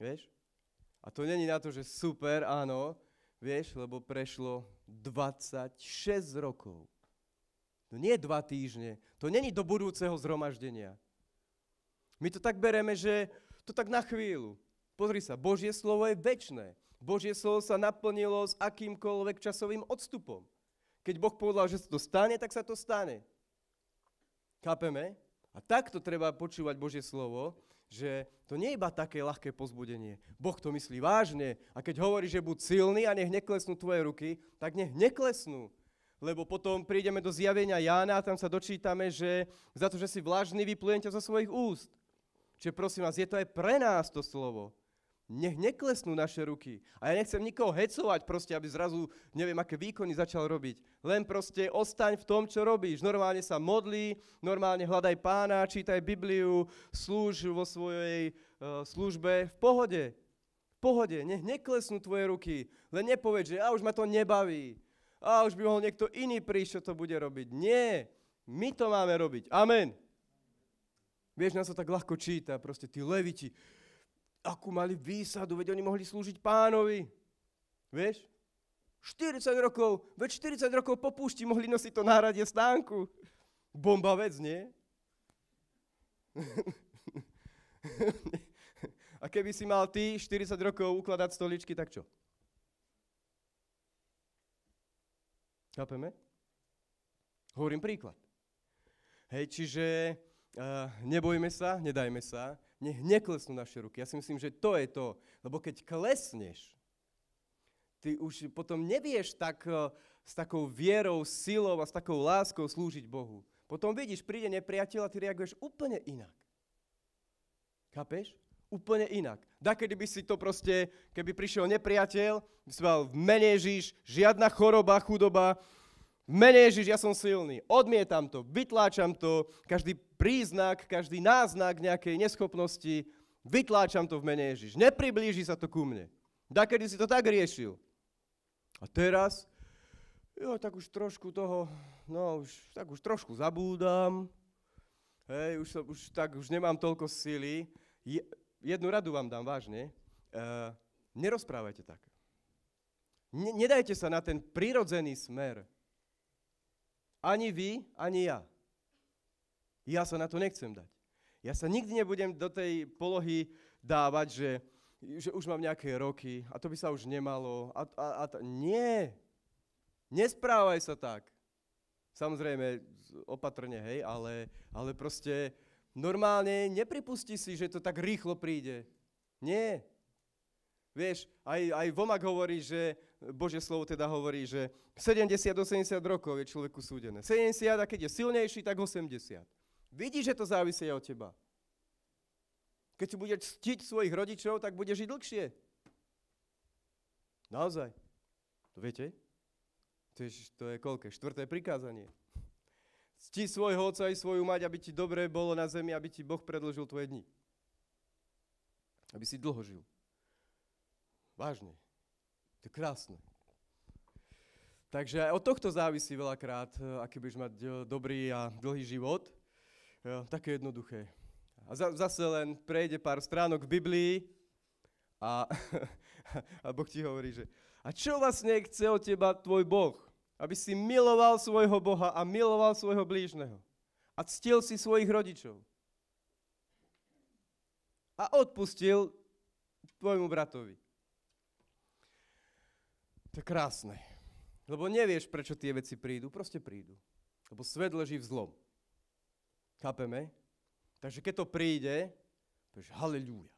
Vieš? A to není na to, že super, áno, vieš, lebo prešlo 26 rokov. No nie dva týždne. To není do budúceho zhromaždenia. My to tak bereme, že to tak na chvíľu. Pozri sa, Božie slovo je väčné. Božie slovo sa naplnilo s akýmkoľvek časovým odstupom. Keď Boh povedal, že sa to stane, tak sa to stane. Chápeme? A takto treba počúvať Božie slovo, že to nie je iba také ľahké pozbudenie. Boh to myslí vážne a keď hovorí, že buď silný a nech neklesnú tvoje ruky, tak nech neklesnú. Lebo potom prídeme do zjavenia Jána a tam sa dočítame, že za to, že si vlažný, vyplujem ťa zo svojich úst. Čiže prosím vás, je to aj pre nás to slovo. Nech neklesnú naše ruky. A ja nechcem nikoho hecovať proste, aby zrazu neviem, aké výkony začal robiť. Len proste ostaň v tom, čo robíš. Normálne sa modlí, normálne hľadaj pána, čítaj Bibliu, slúž vo svojej uh, službe v pohode. V pohode, nech neklesnú tvoje ruky. Len nepovedz, že a už ma to nebaví. A už by mohol niekto iný prísť, čo to bude robiť. Nie, my to máme robiť. Amen. Vieš, nás sa tak ľahko číta, proste tí leviti, akú mali výsadu, veď oni mohli slúžiť pánovi. Vieš? 40 rokov, veď 40 rokov po púšti mohli nosiť to náradie stánku. Bomba vec, nie? A keby si mal ty 40 rokov ukladať stoličky, tak čo? Chápeme? Hovorím príklad. Hej, čiže Eh, nebojme sa, nedajme sa, nech neklesnú naše ruky. Ja si myslím, že to je to. Lebo keď klesneš, ty už potom nevieš tak eh, s takou vierou, silou a s takou láskou slúžiť Bohu. Potom vidíš, príde nepriateľ a ty reaguješ úplne inak. Kapeš? Úplne inak. Da, kedy by si to proste, keby prišiel nepriateľ, by si mal menej žiš, žiadna choroba, chudoba, v mene Ježiš, ja som silný. Odmietam to, vytláčam to, každý príznak, každý náznak nejakej neschopnosti, vytláčam to v mene Ježiš. Nepriblíži sa to ku mne. kedy si to tak riešil. A teraz, jo, tak už trošku toho, no už, tak už trošku zabúdam, hej, už, som, už tak, už nemám toľko sily. Je, jednu radu vám dám vážne. E, nerozprávajte tak. Ne, nedajte sa na ten prirodzený smer. Ani vy, ani ja. Ja sa na to nechcem dať. Ja sa nikdy nebudem do tej polohy dávať, že, že už mám nejaké roky a to by sa už nemalo. A, a, a to, nie. Nesprávaj sa tak. Samozrejme, opatrne, hej, ale, ale proste normálne nepripusti si, že to tak rýchlo príde. Nie. Vieš, aj, aj Vomak hovorí, že, Božie slovo teda hovorí, že 70-80 rokov je človeku súdené. 70 a keď je silnejší, tak 80. Vidíš, že to závisí od teba. Keď si budeš ctiť svojich rodičov, tak budeš žiť dlhšie. Naozaj. To viete? To je, to je koľké? Štvrté prikázanie. Cti svojho otca i svoju mať, aby ti dobre bolo na zemi, aby ti Boh predložil tvoje dni. Aby si dlho žil. Vážne. To je krásne. Takže aj od tohto závisí veľakrát, eh, aký budeš mať eh, dobrý a dlhý život. Eh, také jednoduché. A zase len prejde pár stránok v Biblii a, a Boh ti hovorí, že a čo vlastne chce od teba tvoj Boh? Aby si miloval svojho Boha a miloval svojho blížneho. A ctil si svojich rodičov. A odpustil tvojmu bratovi. To je krásne. Lebo nevieš, prečo tie veci prídu. Proste prídu. Lebo svet leží v zlom. Chápeme? Takže keď to príde, povieš haleluja.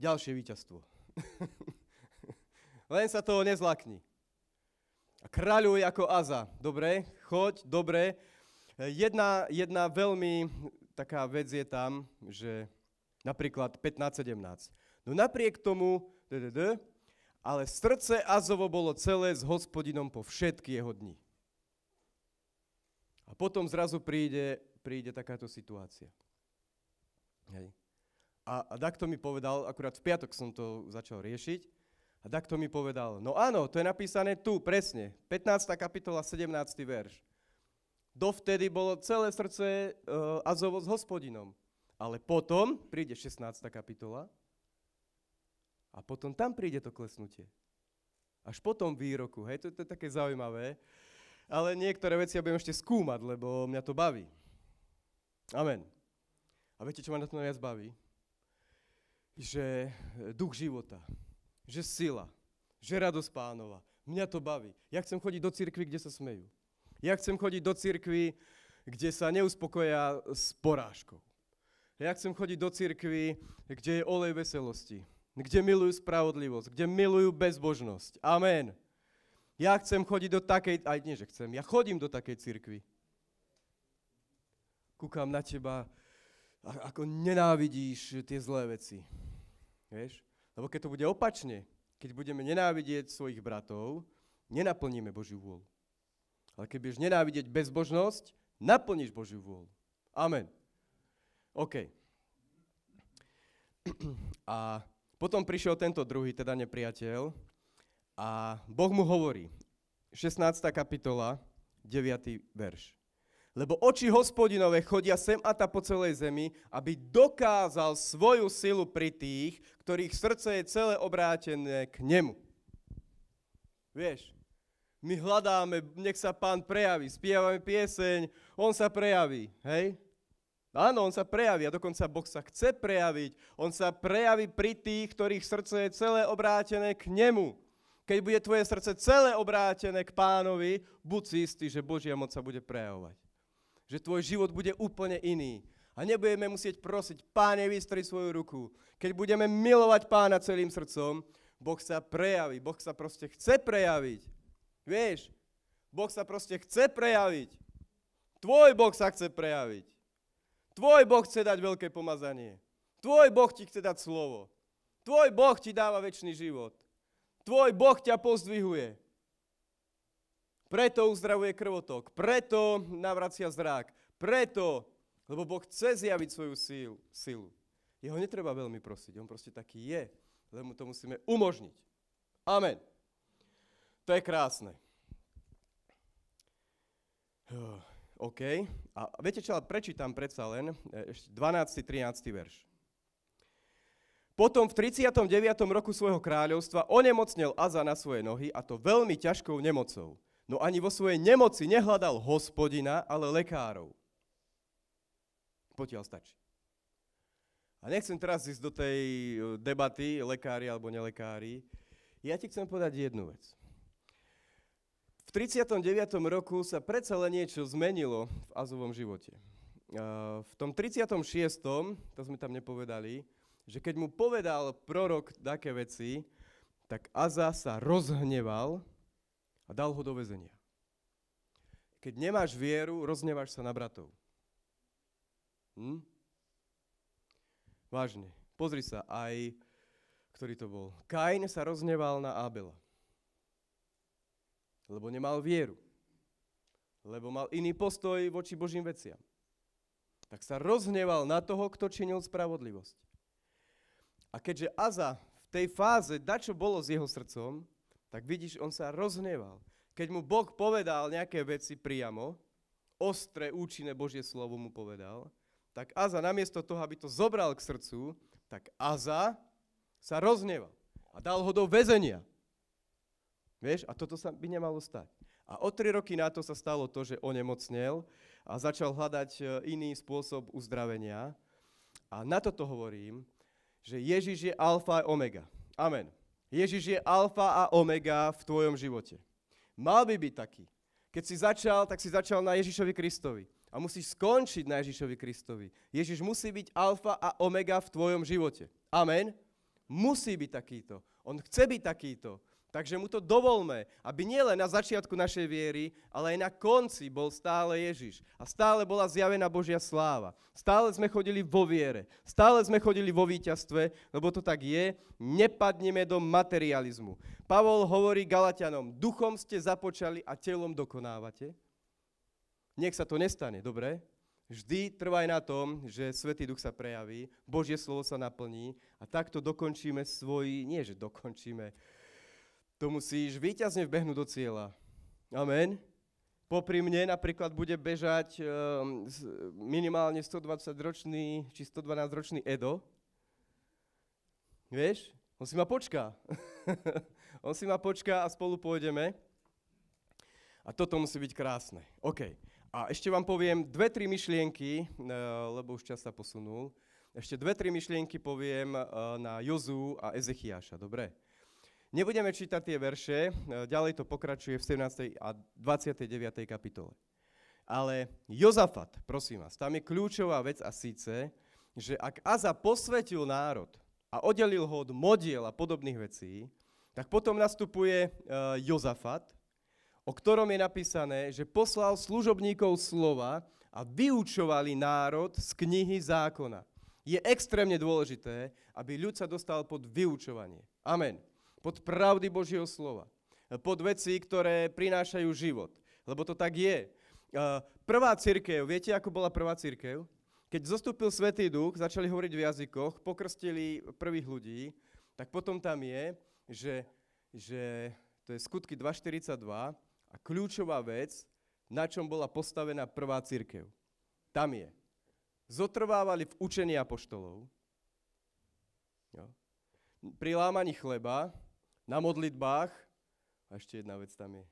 Ďalšie víťazstvo. Len sa toho nezlakni. A kráľuj ako Aza. Dobre, choď, dobre. Jedna, jedna veľmi taká vec je tam, že napríklad 15-17. No napriek tomu, d, d, d, ale srdce Azovo bolo celé s hospodinom po všetky jeho dni. A potom zrazu príde, príde takáto situácia. Hej. A, a Dakto mi povedal, akurát v piatok som to začal riešiť, a Dakto mi povedal, no áno, to je napísané tu, presne, 15. kapitola, 17. verš. Dovtedy bolo celé srdce uh, Azovo s hospodinom. Ale potom príde 16. kapitola, a potom tam príde to klesnutie. Až potom výroku. Hej, to, to je také zaujímavé. Ale niektoré veci ja budem ešte skúmať, lebo mňa to baví. Amen. A viete, čo ma na to najviac baví? Že eh, duch života, že sila, že radosť pánova. Mňa to baví. Ja chcem chodiť do cirkvy, kde sa smejú. Ja chcem chodiť do cirkvy, kde sa neuspokoja s porážkou. Ja chcem chodiť do cirkvy, kde je olej veselosti kde milujú spravodlivosť, kde milujú bezbožnosť. Amen. Ja chcem chodiť do takej, aj nie, že chcem, ja chodím do takej cirkvi. Kúkam na teba, ako nenávidíš tie zlé veci. Vieš? Lebo keď to bude opačne, keď budeme nenávidieť svojich bratov, nenaplníme Božiu vôľu. Ale keď budeš nenávidieť bezbožnosť, naplníš Božiu vôľu. Amen. OK. A potom prišiel tento druhý, teda nepriateľ, a Boh mu hovorí, 16. kapitola, 9. verš. Lebo oči hospodinové chodia sem a ta po celej zemi, aby dokázal svoju silu pri tých, ktorých srdce je celé obrátené k nemu. Vieš, my hľadáme, nech sa pán prejaví, spievame pieseň, on sa prejaví, hej? Áno, on sa prejaví a dokonca Boh sa chce prejaviť. On sa prejaví pri tých, ktorých srdce je celé obrátené k nemu. Keď bude tvoje srdce celé obrátené k pánovi, buď si istý, že Božia moc sa bude prejavovať. Že tvoj život bude úplne iný. A nebudeme musieť prosiť, páne, vystri svoju ruku. Keď budeme milovať pána celým srdcom, Boh sa prejaví. Boh sa proste chce prejaviť. Vieš, Boh sa proste chce prejaviť. Tvoj Boh sa chce prejaviť. Tvoj Boh chce dať veľké pomazanie. Tvoj Boh ti chce dať slovo. Tvoj Boh ti dáva väčší život. Tvoj Boh ťa pozdvihuje. Preto uzdravuje krvotok. Preto navracia zrák. Preto, lebo Boh chce zjaviť svoju sílu. silu. Jeho netreba veľmi prosiť. On proste taký je. lebo mu to musíme umožniť. Amen. To je krásne. Uh. OK. A viete čo, prečítam predsa len 12. E, 13. verš. Potom v 39. roku svojho kráľovstva onemocnel Aza na svoje nohy a to veľmi ťažkou nemocou. No ani vo svojej nemoci nehľadal hospodina, ale lekárov. Potiaľ stačí. A nechcem teraz ísť do tej e, debaty lekári alebo nelekári. Ja ti chcem povedať jednu vec. V 39. roku sa predsa len niečo zmenilo v Azovom živote. V tom 36. to sme tam nepovedali, že keď mu povedal prorok také veci, tak Aza sa rozhneval a dal ho do väzenia. Keď nemáš vieru, rozhneváš sa na bratov. Hm? Vážne. Pozri sa, aj, ktorý to bol. Kain sa rozhneval na Abela lebo nemal vieru, lebo mal iný postoj voči Božím veciam. Tak sa rozhneval na toho, kto činil spravodlivosť. A keďže Aza v tej fáze dačo bolo s jeho srdcom, tak vidíš, on sa rozhneval. Keď mu Boh povedal nejaké veci priamo, ostré, účinné Božie slovo mu povedal, tak Aza namiesto toho, aby to zobral k srdcu, tak Aza sa rozhneval a dal ho do väzenia. Vieš, a toto sa by nemalo stať. A o tri roky na to sa stalo to, že onemocnel a začal hľadať e, iný spôsob uzdravenia. A na toto hovorím, že Ježiš je alfa a omega. Amen. Ježiš je alfa a omega v tvojom živote. Mal by byť taký. Keď si začal, tak si začal na Ježišovi Kristovi. A musíš skončiť na Ježišovi Kristovi. Ježiš musí byť alfa a omega v tvojom živote. Amen. Musí byť takýto. On chce byť takýto. Takže mu to dovolme, aby nielen na začiatku našej viery, ale aj na konci bol stále Ježiš. A stále bola zjavená Božia sláva. Stále sme chodili vo viere. Stále sme chodili vo víťazstve, lebo to tak je. Nepadneme do materializmu. Pavol hovorí Galatianom, duchom ste započali a telom dokonávate. Nech sa to nestane, dobre? Vždy trvaj na tom, že Svetý Duch sa prejaví, Božie slovo sa naplní a takto dokončíme svoj, nie že dokončíme, to musíš výťazne vbehnúť do cieľa. Amen. Popri mne napríklad bude bežať um, minimálne 120-ročný či 112-ročný Edo. Vieš, on si ma počká. on si ma počká a spolu pôjdeme. A toto musí byť krásne. OK. A ešte vám poviem dve, tri myšlienky, eh, lebo už čas sa posunul. Ešte dve, tri myšlienky poviem eh, na Jozu a Ezechiáša, dobre? Nebudeme čítať tie verše, e, ďalej to pokračuje v 17. a 29. kapitole. Ale Jozafat, prosím vás, tam je kľúčová vec a síce, že ak Aza posvetil národ a oddelil ho od modiel a podobných vecí, tak potom nastupuje e, Jozafat, o ktorom je napísané, že poslal služobníkov slova a vyučovali národ z knihy zákona. Je extrémne dôležité, aby ľud sa dostal pod vyučovanie. Amen pod pravdy Božieho slova, pod veci, ktoré prinášajú život. Lebo to tak je. Prvá církev, viete, ako bola prvá církev? Keď zostúpil Svetý duch, začali hovoriť v jazykoch, pokrstili prvých ľudí, tak potom tam je, že, že to je skutky 2.42 a kľúčová vec, na čom bola postavená prvá církev. Tam je. Zotrvávali v učení apoštolov, pri lámaní chleba, na modlitbách. A ešte jedna vec tam je.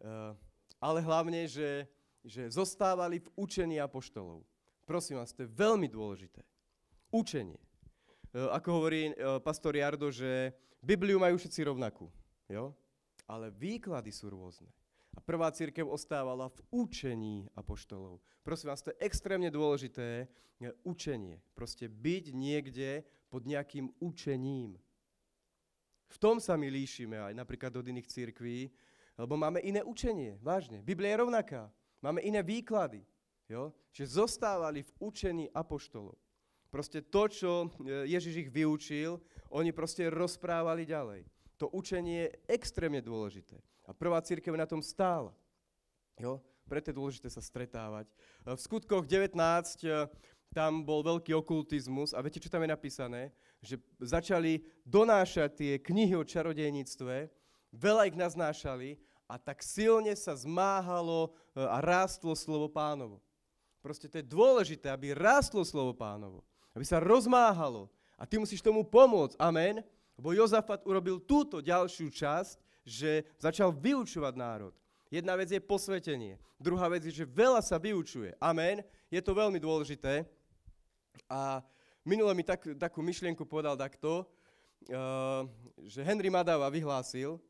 Eh, ale hlavne, že, že zostávali v učení apoštolov. Prosím vás, to je veľmi dôležité. Učenie. Eh, ako hovorí eh, pastor Jardo, že Bibliu majú všetci rovnakú. Jo? Ale výklady sú rôzne. A prvá církev ostávala v učení apoštolov. Prosím vás, to je extrémne dôležité učenie. Proste byť niekde pod nejakým učením. V tom sa my líšime aj napríklad od iných církví, lebo máme iné učenie, vážne. Biblia je rovnaká, máme iné výklady, jo? že zostávali v učení apoštolov. Proste to, čo e, Ježiš ich vyučil, oni proste rozprávali ďalej. To učenie je extrémne dôležité. A prvá církev na tom stála. Jo? Preto je dôležité sa stretávať. E, v skutkoch 19 e, tam bol veľký okultizmus a viete, čo tam je napísané? že začali donášať tie knihy o čarodejníctve, veľa ich naznášali a tak silne sa zmáhalo e, a rástlo slovo pánovo. Proste to je dôležité, aby rástlo slovo pánovo, aby sa rozmáhalo. A ty musíš tomu pomôcť, amen, lebo Jozafat urobil túto ďalšiu časť, že začal vyučovať národ. Jedna vec je posvetenie, druhá vec je, že veľa sa vyučuje. Amen, je to veľmi dôležité. A Minule mi tak, takú myšlienku podal takto, uh, že Henry Madava vyhlásil,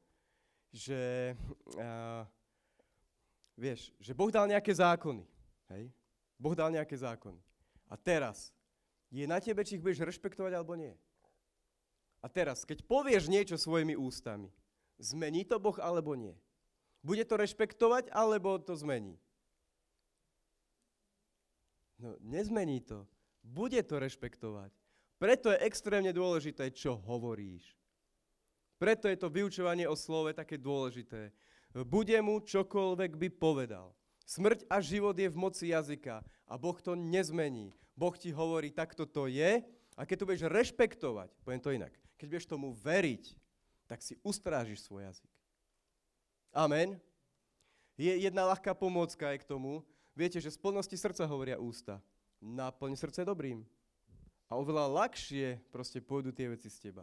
že, uh, vieš, že Boh dal nejaké zákony. Hej? Boh dal nejaké zákony. A teraz je na tebe, či ich budeš rešpektovať alebo nie. A teraz, keď povieš niečo svojimi ústami, zmení to Boh alebo nie? Bude to rešpektovať alebo to zmení? No, nezmení to. Bude to rešpektovať. Preto je extrémne dôležité, čo hovoríš. Preto je to vyučovanie o slove také dôležité. Bude mu čokoľvek by povedal. Smrť a život je v moci jazyka a Boh to nezmení. Boh ti hovorí, takto to je a keď to budeš rešpektovať, poviem to inak, keď budeš tomu veriť, tak si ustrážiš svoj jazyk. Amen. Je jedna ľahká pomôcka aj k tomu. Viete, že z plnosti srdca hovoria ústa naplň srdce dobrým. A oveľa ľahšie proste pôjdu tie veci z teba.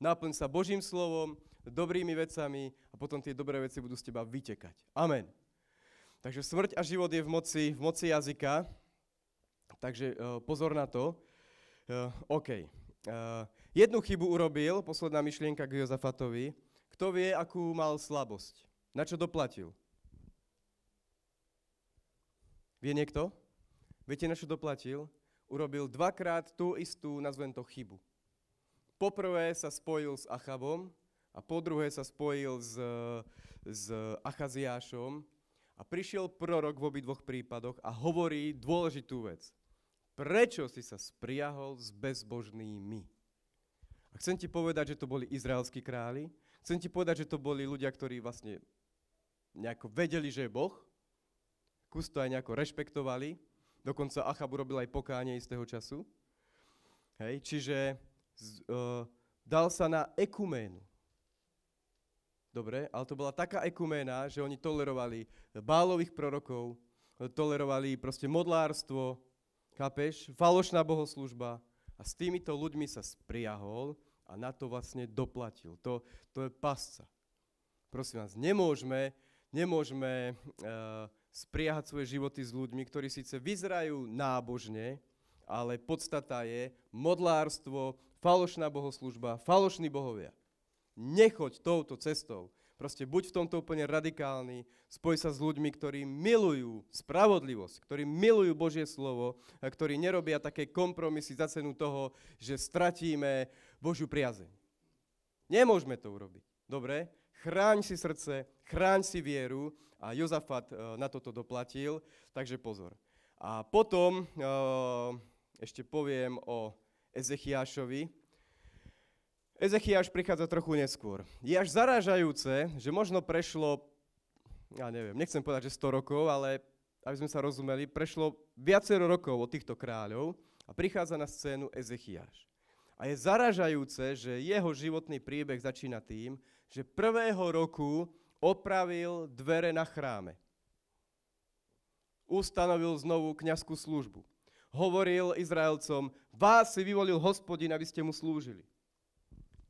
Naplň sa Božím slovom, dobrými vecami a potom tie dobré veci budú z teba vytekať. Amen. Takže smrť a život je v moci, v moci jazyka. Takže uh, pozor na to. Uh, OK. Uh, jednu chybu urobil, posledná myšlienka k Jozafatovi. Kto vie, akú mal slabosť? Na čo doplatil? Vie niekto? Viete, na čo doplatil? Urobil dvakrát tú istú, nazvem to, chybu. Poprvé sa spojil s Achabom a po druhé sa spojil s, s Achaziášom a prišiel prorok v obidvoch prípadoch a hovorí dôležitú vec. Prečo si sa spriahol s bezbožnými? A chcem ti povedať, že to boli izraelskí králi. Chcem ti povedať, že to boli ľudia, ktorí vlastne nejako vedeli, že je Boh. Kus to aj nejako rešpektovali. Dokonca Achab urobil aj pokánie istého času. Hej, čiže z, uh, dal sa na ekuménu. Dobre, ale to bola taká ekuména, že oni tolerovali bálových prorokov, tolerovali proste modlárstvo, kapeš, falošná bohoslužba a s týmito ľuďmi sa spriahol a na to vlastne doplatil. To, to je pasca. Prosím vás, nemôžeme, nemôžeme uh, spriehať svoje životy s ľuďmi, ktorí síce vyzerajú nábožne, ale podstata je modlárstvo, falošná bohoslužba, falošní bohovia. Nechoď touto cestou. Proste buď v tomto úplne radikálny, spoj sa s ľuďmi, ktorí milujú spravodlivosť, ktorí milujú Božie slovo, a ktorí nerobia také kompromisy za cenu toho, že stratíme Božiu priazeň. Nemôžeme to urobiť. Dobre? Chráň si srdce, chráň si vieru, a Jozafat e, na toto doplatil, takže pozor. A potom e, ešte poviem o Ezechiášovi. Ezechiáš prichádza trochu neskôr. Je až zarážajúce, že možno prešlo, ja neviem, nechcem povedať, že 100 rokov, ale aby sme sa rozumeli, prešlo viacero rokov od týchto kráľov a prichádza na scénu Ezechiáš. A je zaražajúce, že jeho životný príbeh začína tým, že prvého roku opravil dvere na chráme. Ustanovil znovu kniazskú službu. Hovoril Izraelcom, vás si vyvolil hospodin, aby ste mu slúžili.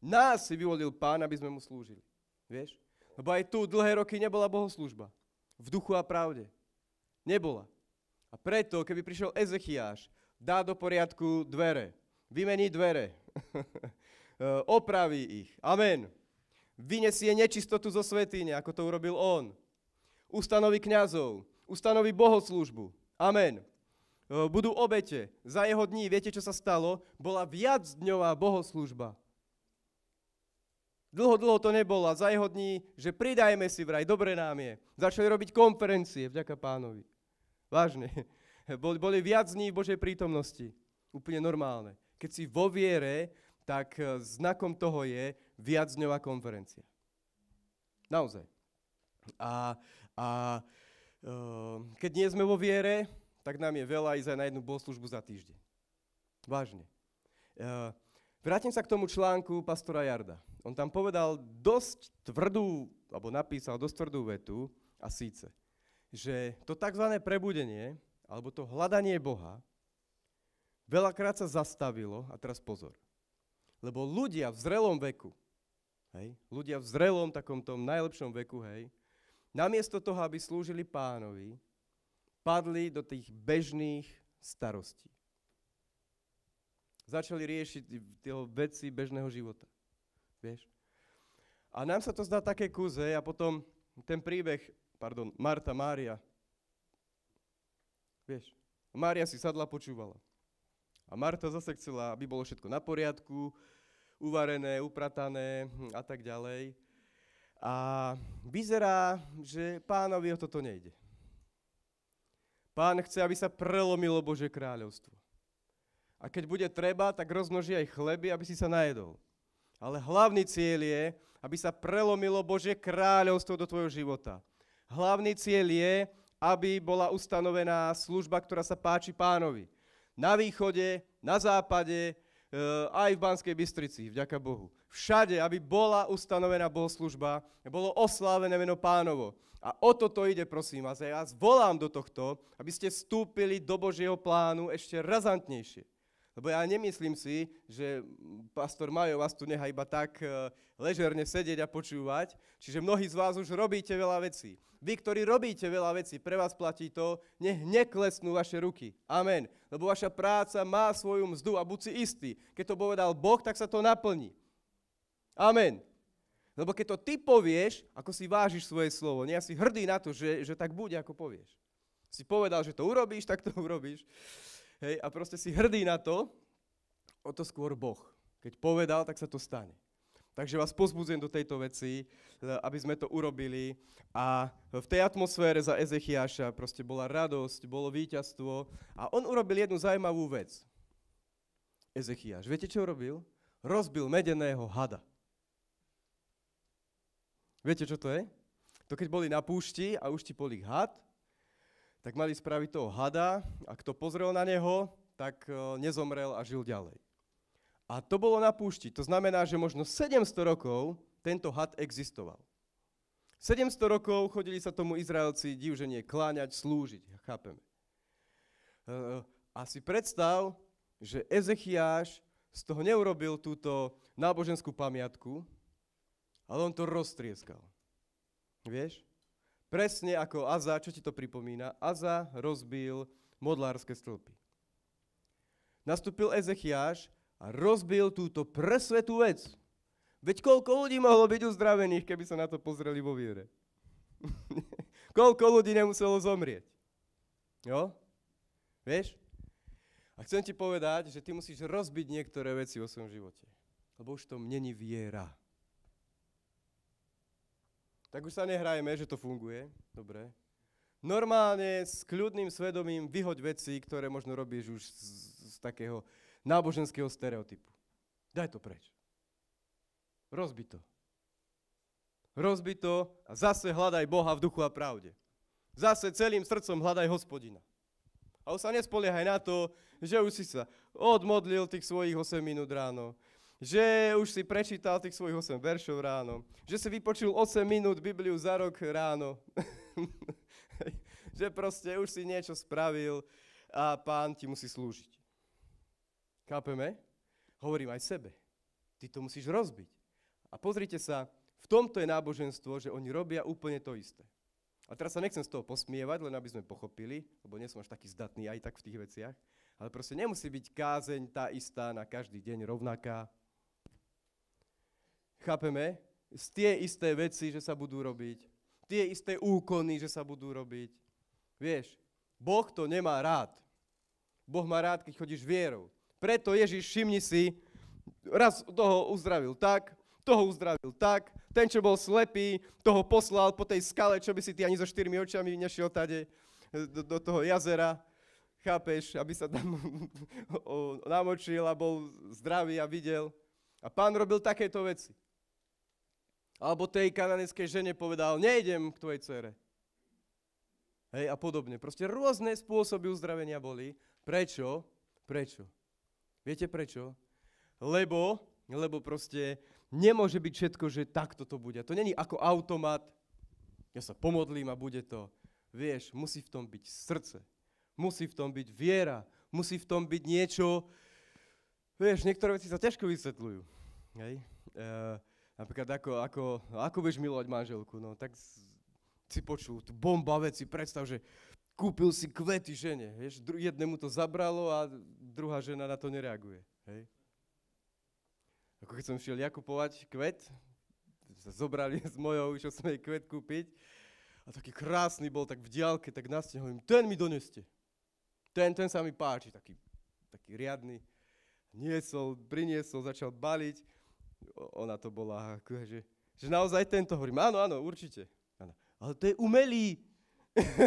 Nás si vyvolil pán, aby sme mu slúžili. Vieš? Lebo aj tu dlhé roky nebola bohoslužba. V duchu a pravde. Nebola. A preto, keby prišiel Ezechiáš, dá do poriadku dvere, vymení dvere, opraví ich. Amen vynesie nečistotu zo svetýne, ako to urobil on. Ustanovi kňazov, Ustanovi bohoslúžbu. Amen. E, budú obete. Za jeho dní, viete, čo sa stalo? Bola viacdňová bohoslúžba. Dlho, dlho to nebola za jeho dní, že pridajme si vraj, dobre nám je. Začali robiť konferencie, vďaka pánovi. Vážne. Boli, viac dní v Božej prítomnosti. Úplne normálne. Keď si vo viere, tak e, znakom toho je, viacdňová konferencia. Naozaj. A, a e, keď nie sme vo viere, tak nám je veľa ísť aj na jednu bohoslužbu za týždeň. Vážne. E, vrátim sa k tomu článku pastora Jarda. On tam povedal dosť tvrdú, alebo napísal dosť tvrdú vetu, a síce, že to tzv. prebudenie, alebo to hľadanie Boha, veľakrát sa zastavilo, a teraz pozor, lebo ľudia v zrelom veku, Hej? Ľudia v zrelom takom tom najlepšom veku, hej, namiesto toho, aby slúžili pánovi, padli do tých bežných starostí. Začali riešiť tie veci bežného života. Vieš? A nám sa to zdá také kuze a potom ten príbeh, pardon, Marta, Mária. Vieš, Mária si sadla, počúvala. A Marta zase chcela, aby bolo všetko na poriadku, uvarené, upratané hm, a tak ďalej. A vyzerá, že pánovi o toto nejde. Pán chce, aby sa prelomilo Bože kráľovstvo. A keď bude treba, tak rozmnoží aj chleby, aby si sa najedol. Ale hlavný cieľ je, aby sa prelomilo Bože kráľovstvo do tvojho života. Hlavný cieľ je, aby bola ustanovená služba, ktorá sa páči pánovi. Na východe, na západe, Eh, aj v Banskej Bystrici, vďaka Bohu. Všade, aby bola ustanovená bohoslužba, bolo oslávené meno pánovo. A o toto ide, prosím vás. Ja vás volám do tohto, aby ste vstúpili do Božieho plánu ešte razantnejšie. Lebo ja nemyslím si, že pastor Majo vás tu nechá iba tak eh, ležerne sedieť a počúvať. Čiže mnohí z vás už robíte veľa vecí. Vy, ktorí robíte veľa vecí, pre vás platí to, nech neklesnú vaše ruky. Amen. Lebo vaša práca má svoju mzdu a buď si istý. Keď to povedal Boh, tak sa to naplní. Amen. Lebo keď to ty povieš, ako si vážiš svoje slovo. Nie, ja si hrdý na to, že, že tak bude, ako povieš. Si povedal, že to urobíš, tak to urobíš. Hej, a proste si hrdý na to, o to skôr Boh. Keď povedal, tak sa to stane. Takže vás pozbudzujem do tejto veci, e, aby sme to urobili. A v tej atmosfére za Ezechiaša proste bola radosť, bolo víťazstvo. A on urobil jednu zaujímavú vec. Ezechiaš, viete čo urobil? Rozbil medeného hada. Viete, čo to je? To keď boli na púšti a už ti polík had, tak mali spraviť toho hada a kto pozrel na neho, tak e, nezomrel a žil ďalej. A to bolo na púšti. To znamená, že možno 700 rokov tento had existoval. 700 rokov chodili sa tomu Izraelci divženie kláňať, slúžiť, chápeme. E, e, a si predstav, že Ezechiáš z toho neurobil túto náboženskú pamiatku, ale on to roztrieskal. Vieš? Presne ako Aza, čo ti to pripomína? Aza rozbil modlárske stĺpy. Nastúpil Ezechiáš a rozbil túto presvetú vec. Veď koľko ľudí mohlo byť uzdravených, keby sa na to pozreli vo viere. koľko ľudí nemuselo zomrieť. Jo? Vieš? A chcem ti povedať, že ty musíš rozbiť niektoré veci vo svojom živote. Lebo už to není viera. Tak už sa nehrajeme, že to funguje. Dobre. Normálne s kľudným svedomím vyhoď veci, ktoré možno robíš už z, z takého náboženského stereotypu. Daj to preč. Rozbi to. Rozbi to a zase hľadaj Boha v duchu a pravde. Zase celým srdcom hľadaj hospodina. A už sa nespoliehaj na to, že už si sa odmodlil tých svojich 8 minút ráno, že už si prečítal tých svojich 8 veršov ráno, že si vypočul 8 minút Bibliu za rok ráno, že proste už si niečo spravil a pán ti musí slúžiť. Chápeme? Hovorím aj sebe. Ty to musíš rozbiť. A pozrite sa, v tomto je náboženstvo, že oni robia úplne to isté. A teraz sa nechcem z toho posmievať, len aby sme pochopili, lebo nie som až taký zdatný aj tak v tých veciach. Ale proste nemusí byť kázeň tá istá na každý deň rovnaká. Chápeme? Z tie isté veci, že sa budú robiť. Tie isté úkony, že sa budú robiť. Vieš, Boh to nemá rád. Boh má rád, keď chodíš vierou. Preto Ježiš, všimni si, raz toho uzdravil tak, toho uzdravil tak, ten, čo bol slepý, toho poslal po tej skale, čo by si ty ani so štyrmi očami nešiel tade e, do, do toho jazera, chápeš, aby sa tam namočil a bol zdravý a videl. A pán robil takéto veci. Alebo tej kananeskej žene povedal, nejdem k tvojej cere. Hej, a podobne. Proste rôzne spôsoby uzdravenia boli. Prečo? Prečo? Viete prečo? Lebo, lebo proste nemôže byť všetko, že takto to bude. To není ako automat, ja sa pomodlím a bude to. Vieš, musí v tom byť srdce. Musí v tom byť viera. Musí v tom byť niečo... Vieš, niektoré veci sa ťažko vysvetľujú. Hej? Uh, Napríklad ako, ako, ako budeš milovať manželku, no tak si počul tú bomba veci, predstav, že kúpil si kvety žene, vieš, jednému to zabralo a druhá žena na to nereaguje, hej. Ako keď som šiel ja kupovať kvet, sa zobrali s mojou, išiel som jej kvet kúpiť a taký krásny bol, tak v diálke, tak na stene, hovorím, ten mi doneste. Ten, ten sa mi páči, taký, taký riadny. Niesol, priniesol, začal baliť ona to bola, že, že naozaj tento, hovorím, áno, áno, určite. Áno. Ale to je umelý.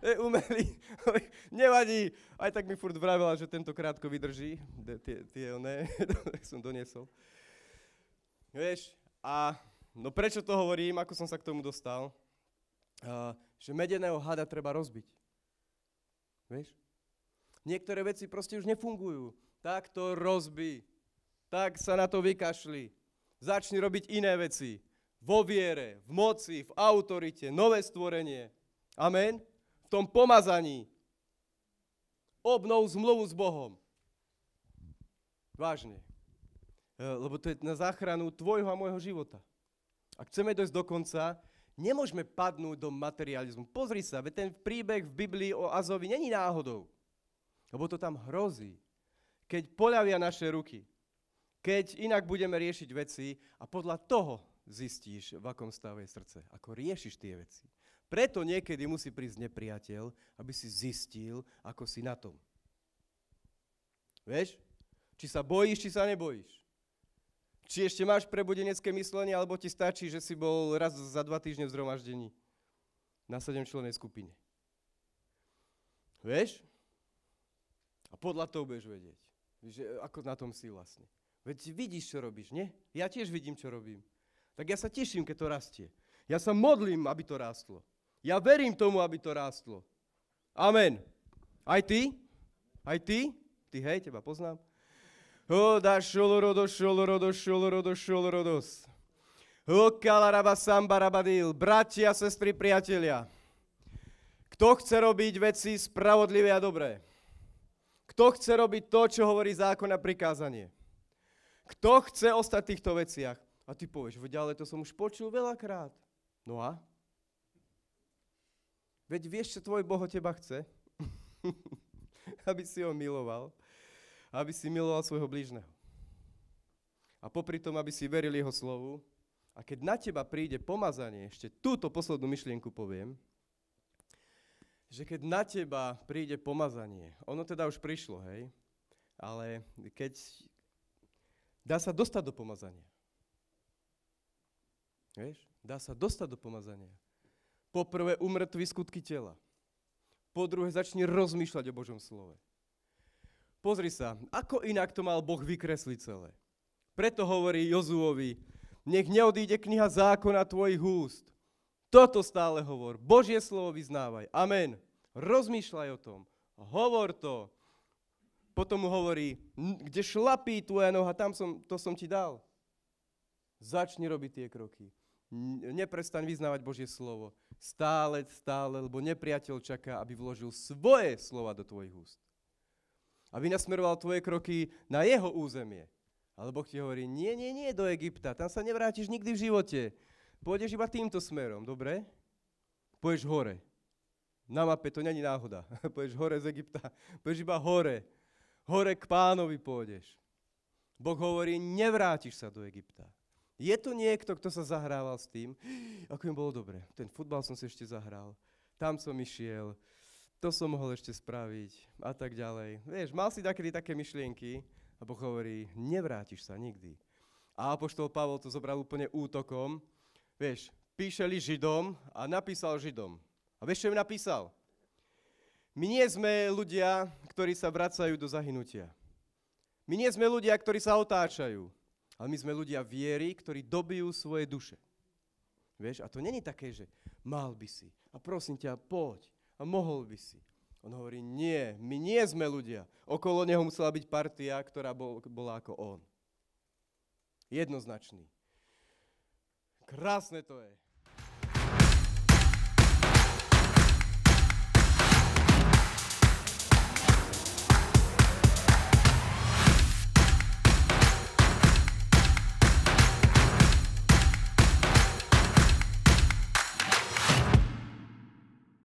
to je umelý. Nevadí. Aj tak mi furt vravila, že tento krátko vydrží. Tie, tie oné, tak som doniesol. Vieš, a no prečo to hovorím, ako som sa k tomu dostal? Uh, že medeného hada treba rozbiť. Vieš? Niektoré veci proste už nefungujú. Tak to rozbí tak sa na to vykašli. Začni robiť iné veci. Vo viere, v moci, v autorite, nové stvorenie. Amen? V tom pomazaní. Obnov zmluvu s Bohom. Vážne. E, lebo to je na záchranu tvojho a môjho života. Ak chceme dojsť do konca, nemôžeme padnúť do materializmu. Pozri sa, veď ten príbeh v Biblii o Azovi není náhodou. Lebo to tam hrozí, keď poľavia naše ruky keď inak budeme riešiť veci a podľa toho zistíš, v akom stave je srdce, ako riešiš tie veci. Preto niekedy musí prísť nepriateľ, aby si zistil, ako si na tom. Vieš? Či sa bojíš, či sa nebojíš. Či ešte máš prebudenecké myslenie, alebo ti stačí, že si bol raz za dva týždne v zhromaždení na sedemčlenej skupine. Vieš? A podľa toho budeš vedieť, že ako na tom si vlastne. Veď vidíš, čo robíš, nie? Ja tiež vidím, čo robím. Tak ja sa teším, keď to rastie. Ja sa modlím, aby to rástlo. Ja verím tomu, aby to rástlo. Amen. Aj ty? Aj ty? Ty, hej, teba poznám. O, Hoda šolorodo, šolorodo, šolorodo, kalaraba, Hokalaraba sambarabadil. Bratia, sestry, priatelia. Kto chce robiť veci spravodlivé a dobré? Kto chce robiť to, čo hovorí zákon a prikázanie? Kto chce ostať v týchto veciach? A ty povieš, veď ale to som už počul veľakrát. No a? Veď vieš, čo tvoj Boh teba chce? aby si ho miloval. Aby si miloval svojho blížneho. A popri tom, aby si veril jeho slovu. A keď na teba príde pomazanie, ešte túto poslednú myšlienku poviem, že keď na teba príde pomazanie, ono teda už prišlo, hej, ale keď, Dá sa dostať do pomazania. Vieš? Dá sa dostať do pomazania. Po prvé, umrtví skutky tela. Po druhé, začne rozmýšľať o Božom slove. Pozri sa, ako inak to mal Boh vykresliť celé. Preto hovorí Jozúovi, nech neodíde kniha zákona tvojich úst. Toto stále hovor. Božie slovo vyznávaj. Amen. Rozmýšľaj o tom. Hovor to. Potom mu hovorí, kde šlapí tvoja noha, tam som, to som ti dal. Začni robiť tie kroky. Neprestaň vyznávať Božie slovo. Stále, stále, lebo nepriateľ čaká, aby vložil svoje slova do tvojich úst. Aby nasmeroval tvoje kroky na jeho územie. Ale Boh ti hovorí, nie, nie, nie, do Egypta, tam sa nevrátiš nikdy v živote. Pôjdeš iba týmto smerom, dobre? Pôjdeš hore. Na mape to není náhoda. Pôjdeš hore z Egypta. Pôjdeš iba hore hore k pánovi pôjdeš. Boh hovorí, nevrátiš sa do Egypta. Je tu niekto, kto sa zahrával s tým, ako im bolo dobre. Ten futbal som si ešte zahral, tam som išiel, to som mohol ešte spraviť a tak ďalej. Vieš, mal si takedy také myšlienky a Boh hovorí, nevrátiš sa nikdy. A apoštol Pavol to zobral úplne útokom. Vieš, píšeli Židom a napísal Židom. A vieš, čo im napísal? My nie sme ľudia, ktorí sa vracajú do zahynutia. My nie sme ľudia, ktorí sa otáčajú, ale my sme ľudia viery, ktorí dobijú svoje duše. Vieš, a to není také, že mal by si a prosím ťa, poď a mohol by si. On hovorí, nie, my nie sme ľudia. Okolo neho musela byť partia, ktorá bol, bola ako on. Jednoznačný. Krásne to je.